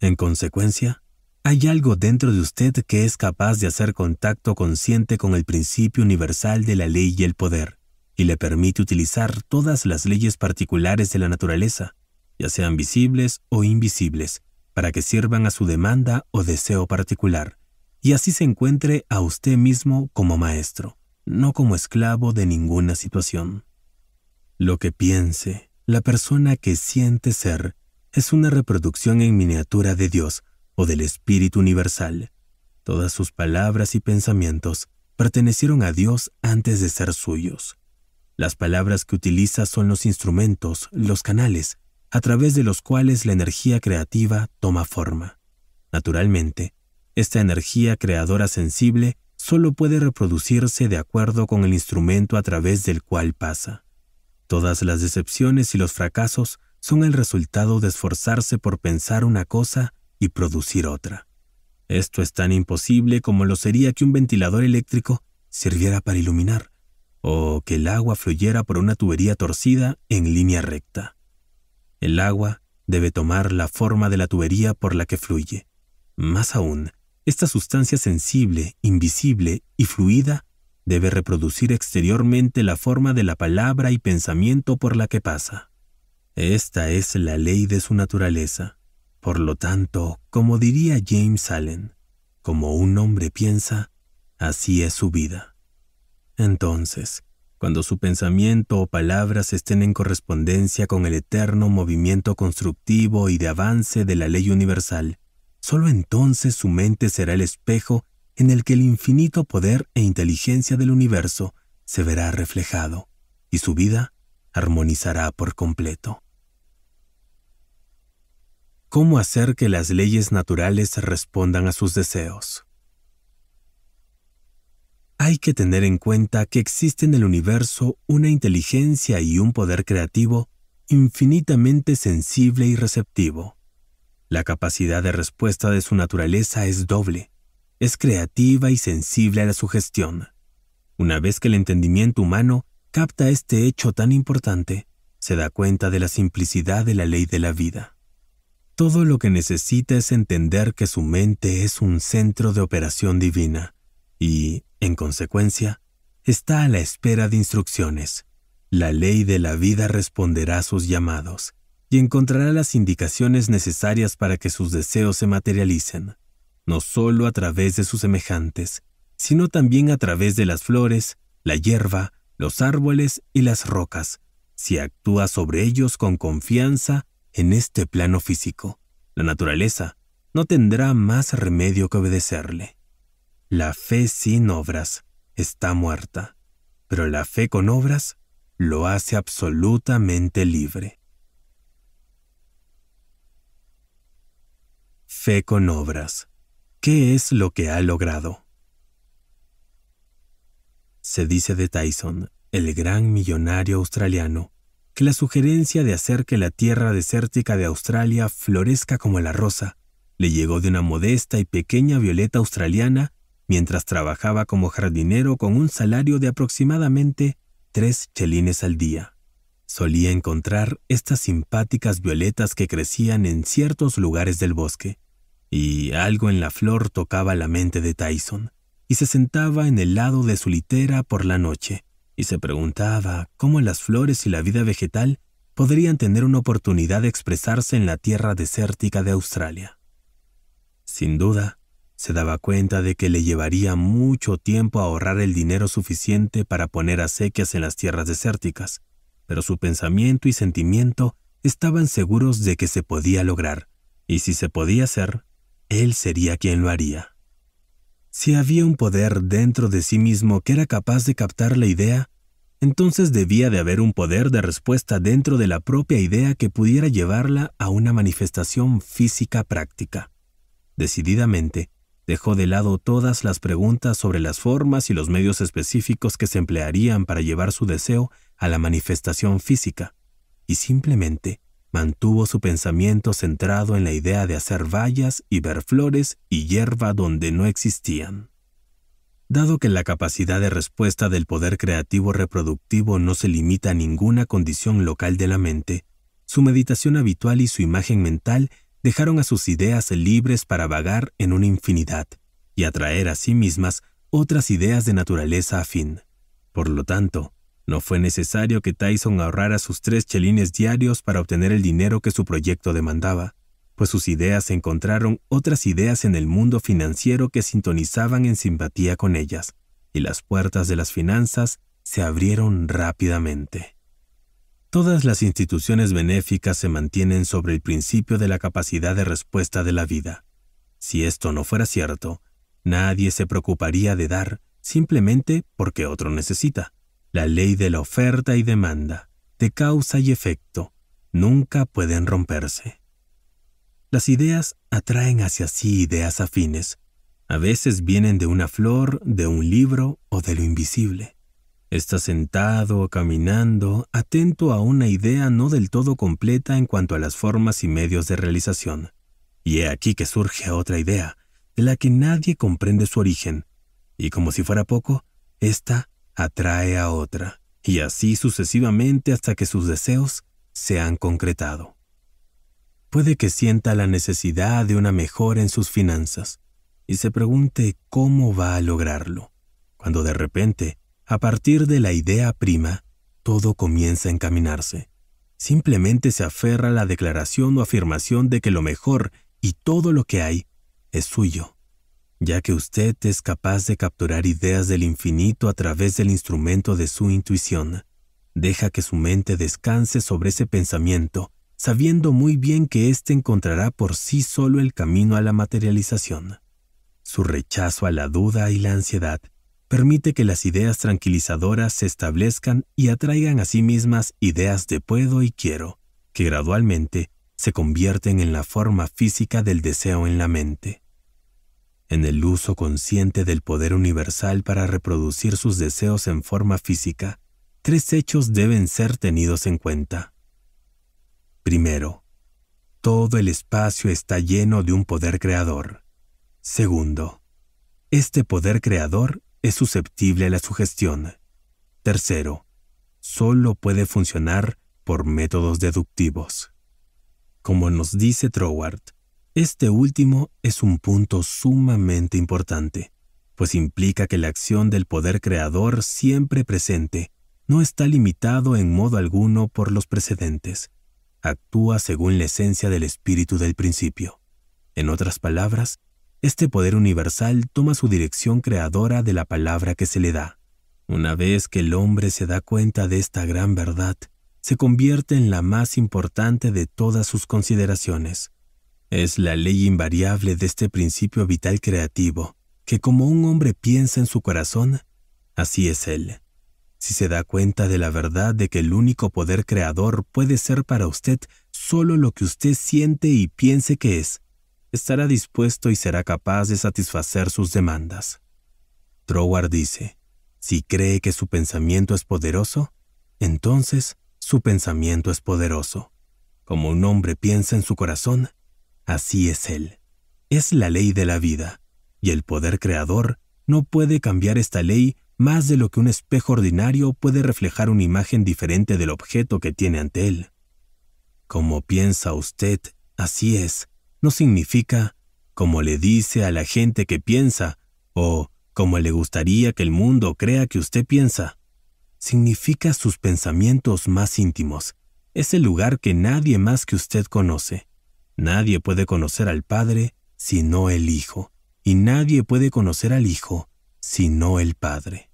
En consecuencia, hay algo dentro de usted que es capaz de hacer contacto consciente con el principio universal de la ley y el poder, y le permite utilizar todas las leyes particulares de la naturaleza, ya sean visibles o invisibles, para que sirvan a su demanda o deseo particular, y así se encuentre a usted mismo como maestro, no como esclavo de ninguna situación. Lo que piense, la persona que siente ser, es una reproducción en miniatura de Dios o del Espíritu Universal. Todas sus palabras y pensamientos pertenecieron a Dios antes de ser suyos. Las palabras que utiliza son los instrumentos, los canales, a través de los cuales la energía creativa toma forma. Naturalmente, esta energía creadora sensible solo puede reproducirse de acuerdo con el instrumento a través del cual pasa. Todas las decepciones y los fracasos son el resultado de esforzarse por pensar una cosa y producir otra. Esto es tan imposible como lo sería que un ventilador eléctrico sirviera para iluminar, o que el agua fluyera por una tubería torcida en línea recta. El agua debe tomar la forma de la tubería por la que fluye. Más aún, esta sustancia sensible, invisible y fluida debe reproducir exteriormente la forma de la palabra y pensamiento por la que pasa. Esta es la ley de su naturaleza. Por lo tanto, como diría James Allen, como un hombre piensa, así es su vida. Entonces, cuando su pensamiento o palabras estén en correspondencia con el eterno movimiento constructivo y de avance de la ley universal, solo entonces su mente será el espejo en el que el infinito poder e inteligencia del universo se verá reflejado, y su vida armonizará por completo cómo hacer que las leyes naturales respondan a sus deseos. Hay que tener en cuenta que existe en el universo una inteligencia y un poder creativo infinitamente sensible y receptivo. La capacidad de respuesta de su naturaleza es doble, es creativa y sensible a la sugestión. Una vez que el entendimiento humano capta este hecho tan importante, se da cuenta de la simplicidad de la ley de la vida. Todo lo que necesita es entender que su mente es un centro de operación divina y, en consecuencia, está a la espera de instrucciones. La ley de la vida responderá a sus llamados y encontrará las indicaciones necesarias para que sus deseos se materialicen, no solo a través de sus semejantes, sino también a través de las flores, la hierba, los árboles y las rocas, si actúa sobre ellos con confianza en este plano físico, la naturaleza no tendrá más remedio que obedecerle. La fe sin obras está muerta, pero la fe con obras lo hace absolutamente libre. Fe con obras. ¿Qué es lo que ha logrado? Se dice de Tyson, el gran millonario australiano, que la sugerencia de hacer que la tierra desértica de Australia florezca como la rosa le llegó de una modesta y pequeña violeta australiana mientras trabajaba como jardinero con un salario de aproximadamente tres chelines al día. Solía encontrar estas simpáticas violetas que crecían en ciertos lugares del bosque, y algo en la flor tocaba la mente de Tyson, y se sentaba en el lado de su litera por la noche, y se preguntaba cómo las flores y la vida vegetal podrían tener una oportunidad de expresarse en la tierra desértica de Australia. Sin duda, se daba cuenta de que le llevaría mucho tiempo ahorrar el dinero suficiente para poner acequias en las tierras desérticas, pero su pensamiento y sentimiento estaban seguros de que se podía lograr, y si se podía hacer, él sería quien lo haría. Si había un poder dentro de sí mismo que era capaz de captar la idea, entonces debía de haber un poder de respuesta dentro de la propia idea que pudiera llevarla a una manifestación física práctica. Decididamente, dejó de lado todas las preguntas sobre las formas y los medios específicos que se emplearían para llevar su deseo a la manifestación física, y simplemente mantuvo su pensamiento centrado en la idea de hacer vallas y ver flores y hierba donde no existían. Dado que la capacidad de respuesta del poder creativo reproductivo no se limita a ninguna condición local de la mente, su meditación habitual y su imagen mental dejaron a sus ideas libres para vagar en una infinidad y atraer a sí mismas otras ideas de naturaleza afín. Por lo tanto, no fue necesario que Tyson ahorrara sus tres chelines diarios para obtener el dinero que su proyecto demandaba, pues sus ideas encontraron otras ideas en el mundo financiero que sintonizaban en simpatía con ellas, y las puertas de las finanzas se abrieron rápidamente. Todas las instituciones benéficas se mantienen sobre el principio de la capacidad de respuesta de la vida. Si esto no fuera cierto, nadie se preocuparía de dar simplemente porque otro necesita la ley de la oferta y demanda, de causa y efecto, nunca pueden romperse. Las ideas atraen hacia sí ideas afines. A veces vienen de una flor, de un libro o de lo invisible. Está sentado o caminando, atento a una idea no del todo completa en cuanto a las formas y medios de realización. Y he aquí que surge otra idea, de la que nadie comprende su origen. Y como si fuera poco, esta atrae a otra, y así sucesivamente hasta que sus deseos se han concretado. Puede que sienta la necesidad de una mejora en sus finanzas y se pregunte cómo va a lograrlo, cuando de repente, a partir de la idea prima, todo comienza a encaminarse. Simplemente se aferra a la declaración o afirmación de que lo mejor y todo lo que hay es suyo ya que usted es capaz de capturar ideas del infinito a través del instrumento de su intuición. Deja que su mente descanse sobre ese pensamiento, sabiendo muy bien que éste encontrará por sí solo el camino a la materialización. Su rechazo a la duda y la ansiedad permite que las ideas tranquilizadoras se establezcan y atraigan a sí mismas ideas de puedo y quiero, que gradualmente se convierten en la forma física del deseo en la mente en el uso consciente del poder universal para reproducir sus deseos en forma física, tres hechos deben ser tenidos en cuenta. Primero, todo el espacio está lleno de un poder creador. Segundo, este poder creador es susceptible a la sugestión. Tercero, solo puede funcionar por métodos deductivos. Como nos dice Troward, este último es un punto sumamente importante, pues implica que la acción del poder creador siempre presente no está limitado en modo alguno por los precedentes. Actúa según la esencia del espíritu del principio. En otras palabras, este poder universal toma su dirección creadora de la palabra que se le da. Una vez que el hombre se da cuenta de esta gran verdad, se convierte en la más importante de todas sus consideraciones. Es la ley invariable de este principio vital creativo, que como un hombre piensa en su corazón, así es él. Si se da cuenta de la verdad de que el único poder creador puede ser para usted solo lo que usted siente y piense que es, estará dispuesto y será capaz de satisfacer sus demandas. Troward dice, si cree que su pensamiento es poderoso, entonces su pensamiento es poderoso. Como un hombre piensa en su corazón, Así es Él. Es la ley de la vida, y el poder creador no puede cambiar esta ley más de lo que un espejo ordinario puede reflejar una imagen diferente del objeto que tiene ante él. Como piensa usted, así es, no significa como le dice a la gente que piensa o como le gustaría que el mundo crea que usted piensa. Significa sus pensamientos más íntimos, Es el lugar que nadie más que usted conoce, Nadie puede conocer al Padre sino el Hijo, y nadie puede conocer al Hijo sino el Padre.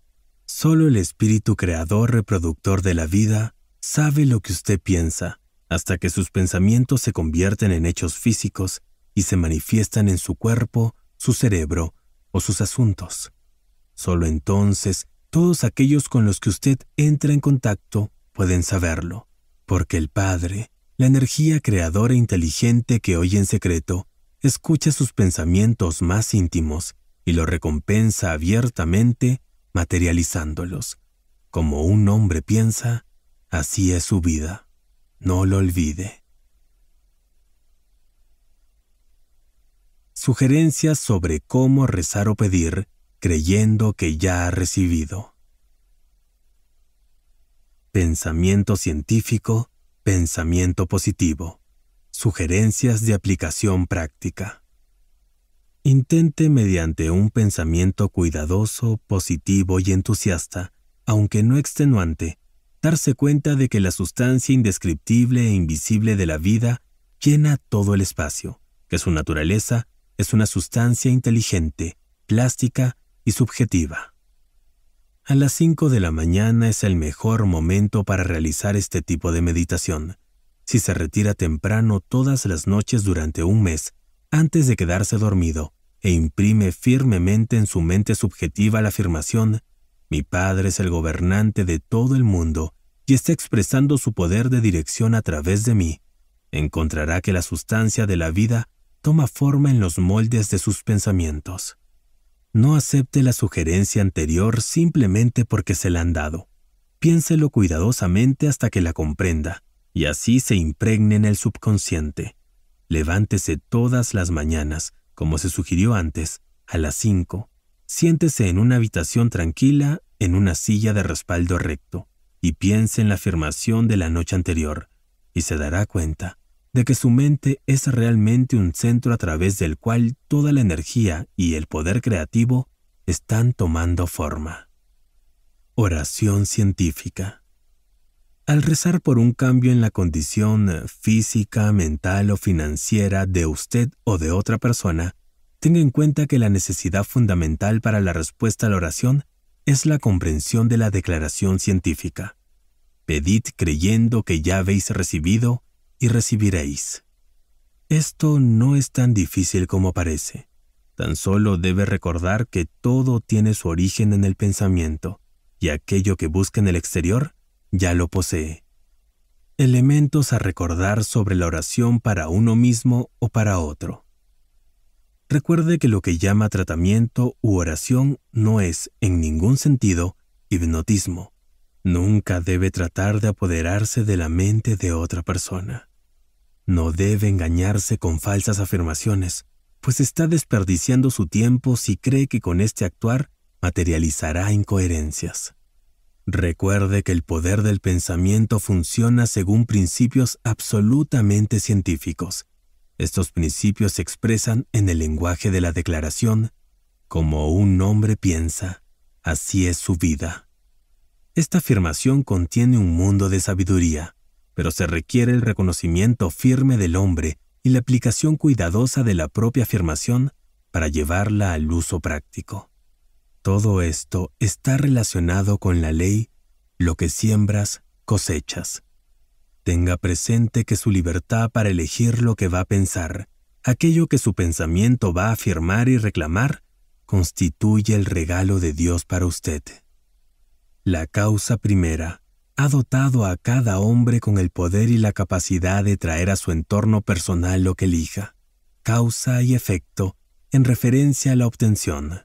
Solo el Espíritu Creador Reproductor de la vida sabe lo que usted piensa, hasta que sus pensamientos se convierten en hechos físicos y se manifiestan en su cuerpo, su cerebro o sus asuntos. Solo entonces todos aquellos con los que usted entra en contacto pueden saberlo, porque el Padre la energía creadora e inteligente que hoy en secreto escucha sus pensamientos más íntimos y lo recompensa abiertamente materializándolos. Como un hombre piensa, así es su vida. No lo olvide. Sugerencias sobre cómo rezar o pedir creyendo que ya ha recibido. Pensamiento científico Pensamiento positivo. Sugerencias de aplicación práctica. Intente mediante un pensamiento cuidadoso, positivo y entusiasta, aunque no extenuante, darse cuenta de que la sustancia indescriptible e invisible de la vida llena todo el espacio, que su naturaleza es una sustancia inteligente, plástica y subjetiva. A las 5 de la mañana es el mejor momento para realizar este tipo de meditación. Si se retira temprano todas las noches durante un mes, antes de quedarse dormido, e imprime firmemente en su mente subjetiva la afirmación, mi Padre es el gobernante de todo el mundo y está expresando su poder de dirección a través de mí, encontrará que la sustancia de la vida toma forma en los moldes de sus pensamientos. No acepte la sugerencia anterior simplemente porque se la han dado. Piénselo cuidadosamente hasta que la comprenda, y así se impregne en el subconsciente. Levántese todas las mañanas, como se sugirió antes, a las 5. Siéntese en una habitación tranquila, en una silla de respaldo recto, y piense en la afirmación de la noche anterior, y se dará cuenta de que su mente es realmente un centro a través del cual toda la energía y el poder creativo están tomando forma. Oración científica. Al rezar por un cambio en la condición eh, física, mental o financiera de usted o de otra persona, tenga en cuenta que la necesidad fundamental para la respuesta a la oración es la comprensión de la declaración científica. Pedid creyendo que ya habéis recibido y recibiréis. Esto no es tan difícil como parece. Tan solo debe recordar que todo tiene su origen en el pensamiento, y aquello que busca en el exterior ya lo posee. Elementos a recordar sobre la oración para uno mismo o para otro. Recuerde que lo que llama tratamiento u oración no es, en ningún sentido, hipnotismo. Nunca debe tratar de apoderarse de la mente de otra persona. No debe engañarse con falsas afirmaciones, pues está desperdiciando su tiempo si cree que con este actuar materializará incoherencias. Recuerde que el poder del pensamiento funciona según principios absolutamente científicos. Estos principios se expresan en el lenguaje de la declaración, como un hombre piensa, así es su vida. Esta afirmación contiene un mundo de sabiduría, pero se requiere el reconocimiento firme del hombre y la aplicación cuidadosa de la propia afirmación para llevarla al uso práctico. Todo esto está relacionado con la ley, lo que siembras, cosechas. Tenga presente que su libertad para elegir lo que va a pensar, aquello que su pensamiento va a afirmar y reclamar, constituye el regalo de Dios para usted. La causa primera ha dotado a cada hombre con el poder y la capacidad de traer a su entorno personal lo que elija, causa y efecto, en referencia a la obtención.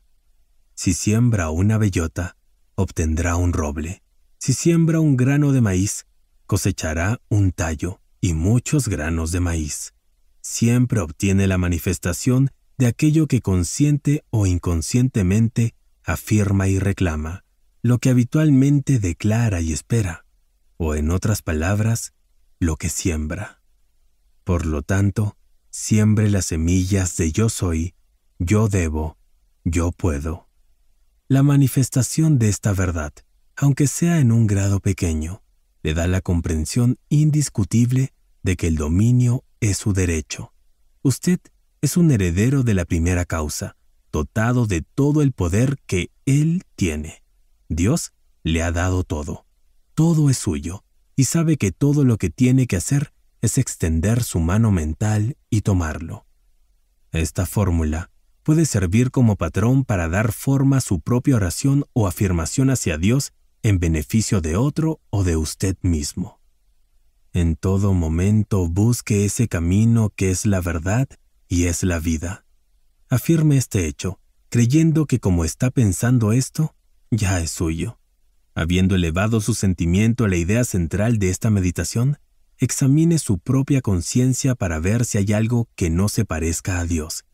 Si siembra una bellota, obtendrá un roble. Si siembra un grano de maíz, cosechará un tallo y muchos granos de maíz. Siempre obtiene la manifestación de aquello que consciente o inconscientemente afirma y reclama lo que habitualmente declara y espera, o en otras palabras, lo que siembra. Por lo tanto, siembre las semillas de yo soy, yo debo, yo puedo. La manifestación de esta verdad, aunque sea en un grado pequeño, le da la comprensión indiscutible de que el dominio es su derecho. Usted es un heredero de la primera causa, dotado de todo el poder que él tiene. Dios le ha dado todo. Todo es suyo y sabe que todo lo que tiene que hacer es extender su mano mental y tomarlo. Esta fórmula puede servir como patrón para dar forma a su propia oración o afirmación hacia Dios en beneficio de otro o de usted mismo. En todo momento busque ese camino que es la verdad y es la vida. Afirme este hecho, creyendo que como está pensando esto, ya es suyo. Habiendo elevado su sentimiento a la idea central de esta meditación, examine su propia conciencia para ver si hay algo que no se parezca a Dios,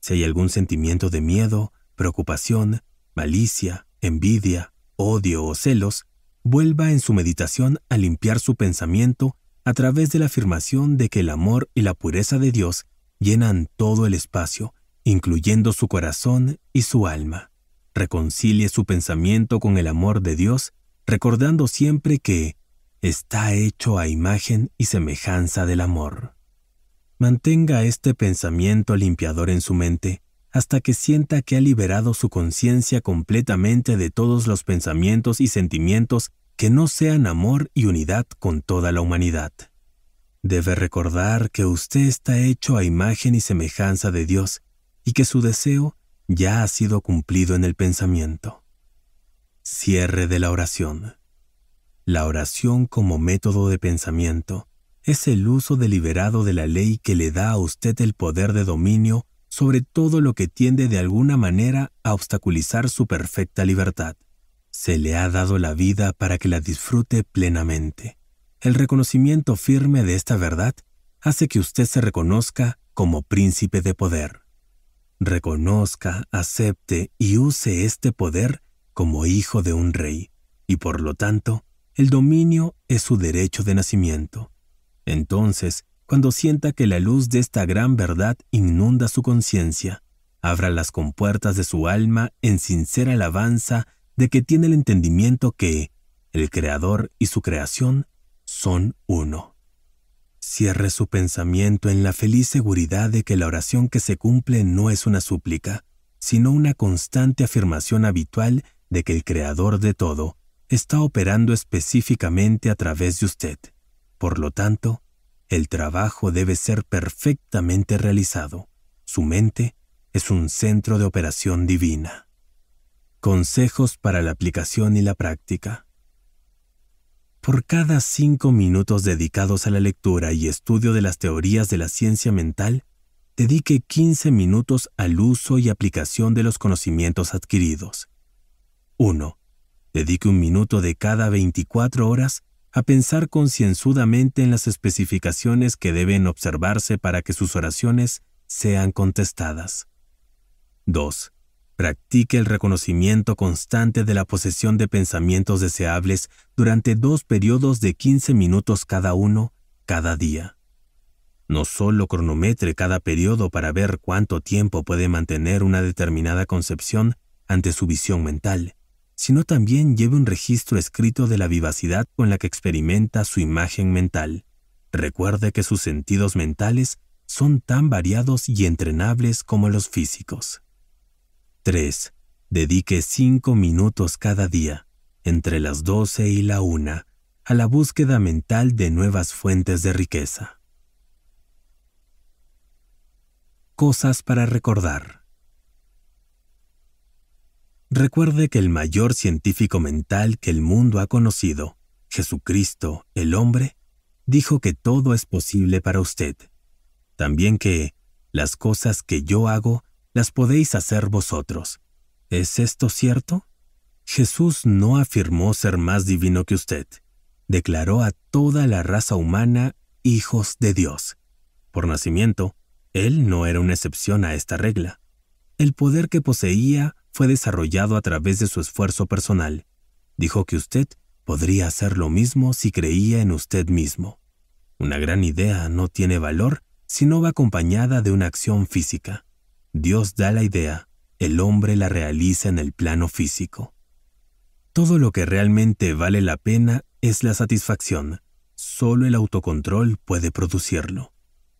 si hay algún sentimiento de miedo, preocupación, malicia, envidia, odio o celos, vuelva en su meditación a limpiar su pensamiento a través de la afirmación de que el amor y la pureza de Dios llenan todo el espacio, incluyendo su corazón y su alma. Reconcilie su pensamiento con el amor de Dios, recordando siempre que está hecho a imagen y semejanza del amor. Mantenga este pensamiento limpiador en su mente hasta que sienta que ha liberado su conciencia completamente de todos los pensamientos y sentimientos que no sean amor y unidad con toda la humanidad. Debe recordar que usted está hecho a imagen y semejanza de Dios y que su deseo ya ha sido cumplido en el pensamiento. Cierre de la oración. La oración como método de pensamiento es el uso deliberado de la ley que le da a usted el poder de dominio sobre todo lo que tiende de alguna manera a obstaculizar su perfecta libertad. Se le ha dado la vida para que la disfrute plenamente. El reconocimiento firme de esta verdad hace que usted se reconozca como príncipe de poder reconozca, acepte y use este poder como hijo de un rey, y por lo tanto, el dominio es su derecho de nacimiento. Entonces, cuando sienta que la luz de esta gran verdad inunda su conciencia, abra las compuertas de su alma en sincera alabanza de que tiene el entendimiento que el Creador y su creación son uno. Cierre su pensamiento en la feliz seguridad de que la oración que se cumple no es una súplica, sino una constante afirmación habitual de que el Creador de todo está operando específicamente a través de usted. Por lo tanto, el trabajo debe ser perfectamente realizado. Su mente es un centro de operación divina. Consejos para la aplicación y la práctica. Por cada cinco minutos dedicados a la lectura y estudio de las teorías de la ciencia mental, dedique 15 minutos al uso y aplicación de los conocimientos adquiridos. 1. Dedique un minuto de cada 24 horas a pensar concienzudamente en las especificaciones que deben observarse para que sus oraciones sean contestadas. 2. Practique el reconocimiento constante de la posesión de pensamientos deseables durante dos periodos de 15 minutos cada uno, cada día. No solo cronometre cada periodo para ver cuánto tiempo puede mantener una determinada concepción ante su visión mental, sino también lleve un registro escrito de la vivacidad con la que experimenta su imagen mental. Recuerde que sus sentidos mentales son tan variados y entrenables como los físicos. 3. Dedique 5 minutos cada día, entre las 12 y la 1, a la búsqueda mental de nuevas fuentes de riqueza. Cosas para recordar. Recuerde que el mayor científico mental que el mundo ha conocido, Jesucristo, el hombre, dijo que todo es posible para usted. También que las cosas que yo hago las podéis hacer vosotros. ¿Es esto cierto? Jesús no afirmó ser más divino que usted. Declaró a toda la raza humana hijos de Dios. Por nacimiento, él no era una excepción a esta regla. El poder que poseía fue desarrollado a través de su esfuerzo personal. Dijo que usted podría hacer lo mismo si creía en usted mismo. Una gran idea no tiene valor si no va acompañada de una acción física. Dios da la idea, el hombre la realiza en el plano físico. Todo lo que realmente vale la pena es la satisfacción. Solo el autocontrol puede producirlo.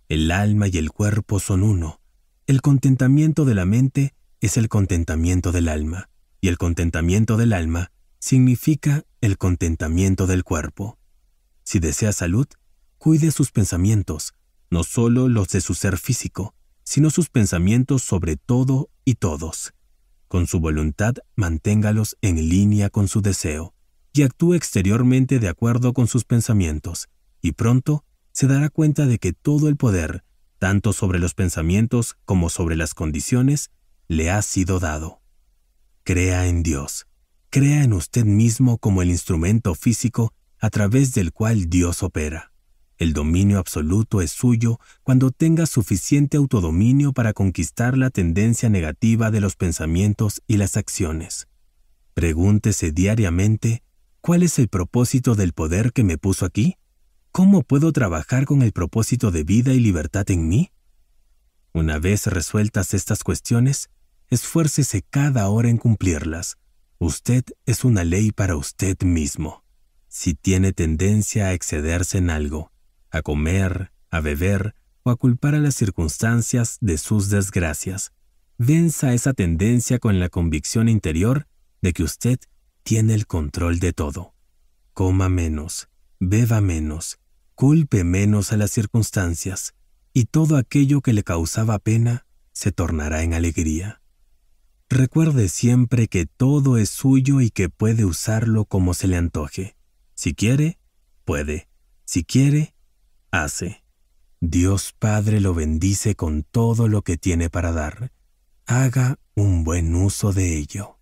El alma y el cuerpo son uno. El contentamiento de la mente es el contentamiento del alma, y el contentamiento del alma significa el contentamiento del cuerpo. Si desea salud, cuide sus pensamientos, no solo los de su ser físico, sino sus pensamientos sobre todo y todos. Con su voluntad, manténgalos en línea con su deseo, y actúe exteriormente de acuerdo con sus pensamientos, y pronto se dará cuenta de que todo el poder, tanto sobre los pensamientos como sobre las condiciones, le ha sido dado. Crea en Dios. Crea en usted mismo como el instrumento físico a través del cual Dios opera. El dominio absoluto es suyo cuando tenga suficiente autodominio para conquistar la tendencia negativa de los pensamientos y las acciones. Pregúntese diariamente, ¿cuál es el propósito del poder que me puso aquí? ¿Cómo puedo trabajar con el propósito de vida y libertad en mí? Una vez resueltas estas cuestiones, esfuércese cada hora en cumplirlas. Usted es una ley para usted mismo. Si tiene tendencia a excederse en algo, a comer, a beber o a culpar a las circunstancias de sus desgracias. Venza esa tendencia con la convicción interior de que usted tiene el control de todo. Coma menos, beba menos, culpe menos a las circunstancias, y todo aquello que le causaba pena se tornará en alegría. Recuerde siempre que todo es suyo y que puede usarlo como se le antoje. Si quiere, puede. Si quiere, hace. Dios Padre lo bendice con todo lo que tiene para dar. Haga un buen uso de ello.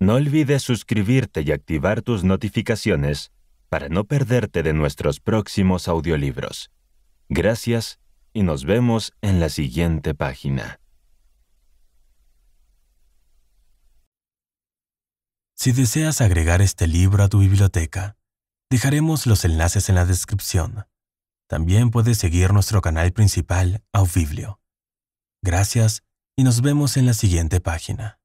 No olvides suscribirte y activar tus notificaciones para no perderte de nuestros próximos audiolibros. Gracias y nos vemos en la siguiente página. Si deseas agregar este libro a tu biblioteca, dejaremos los enlaces en la descripción. También puedes seguir nuestro canal principal, Aufiblio. Gracias y nos vemos en la siguiente página.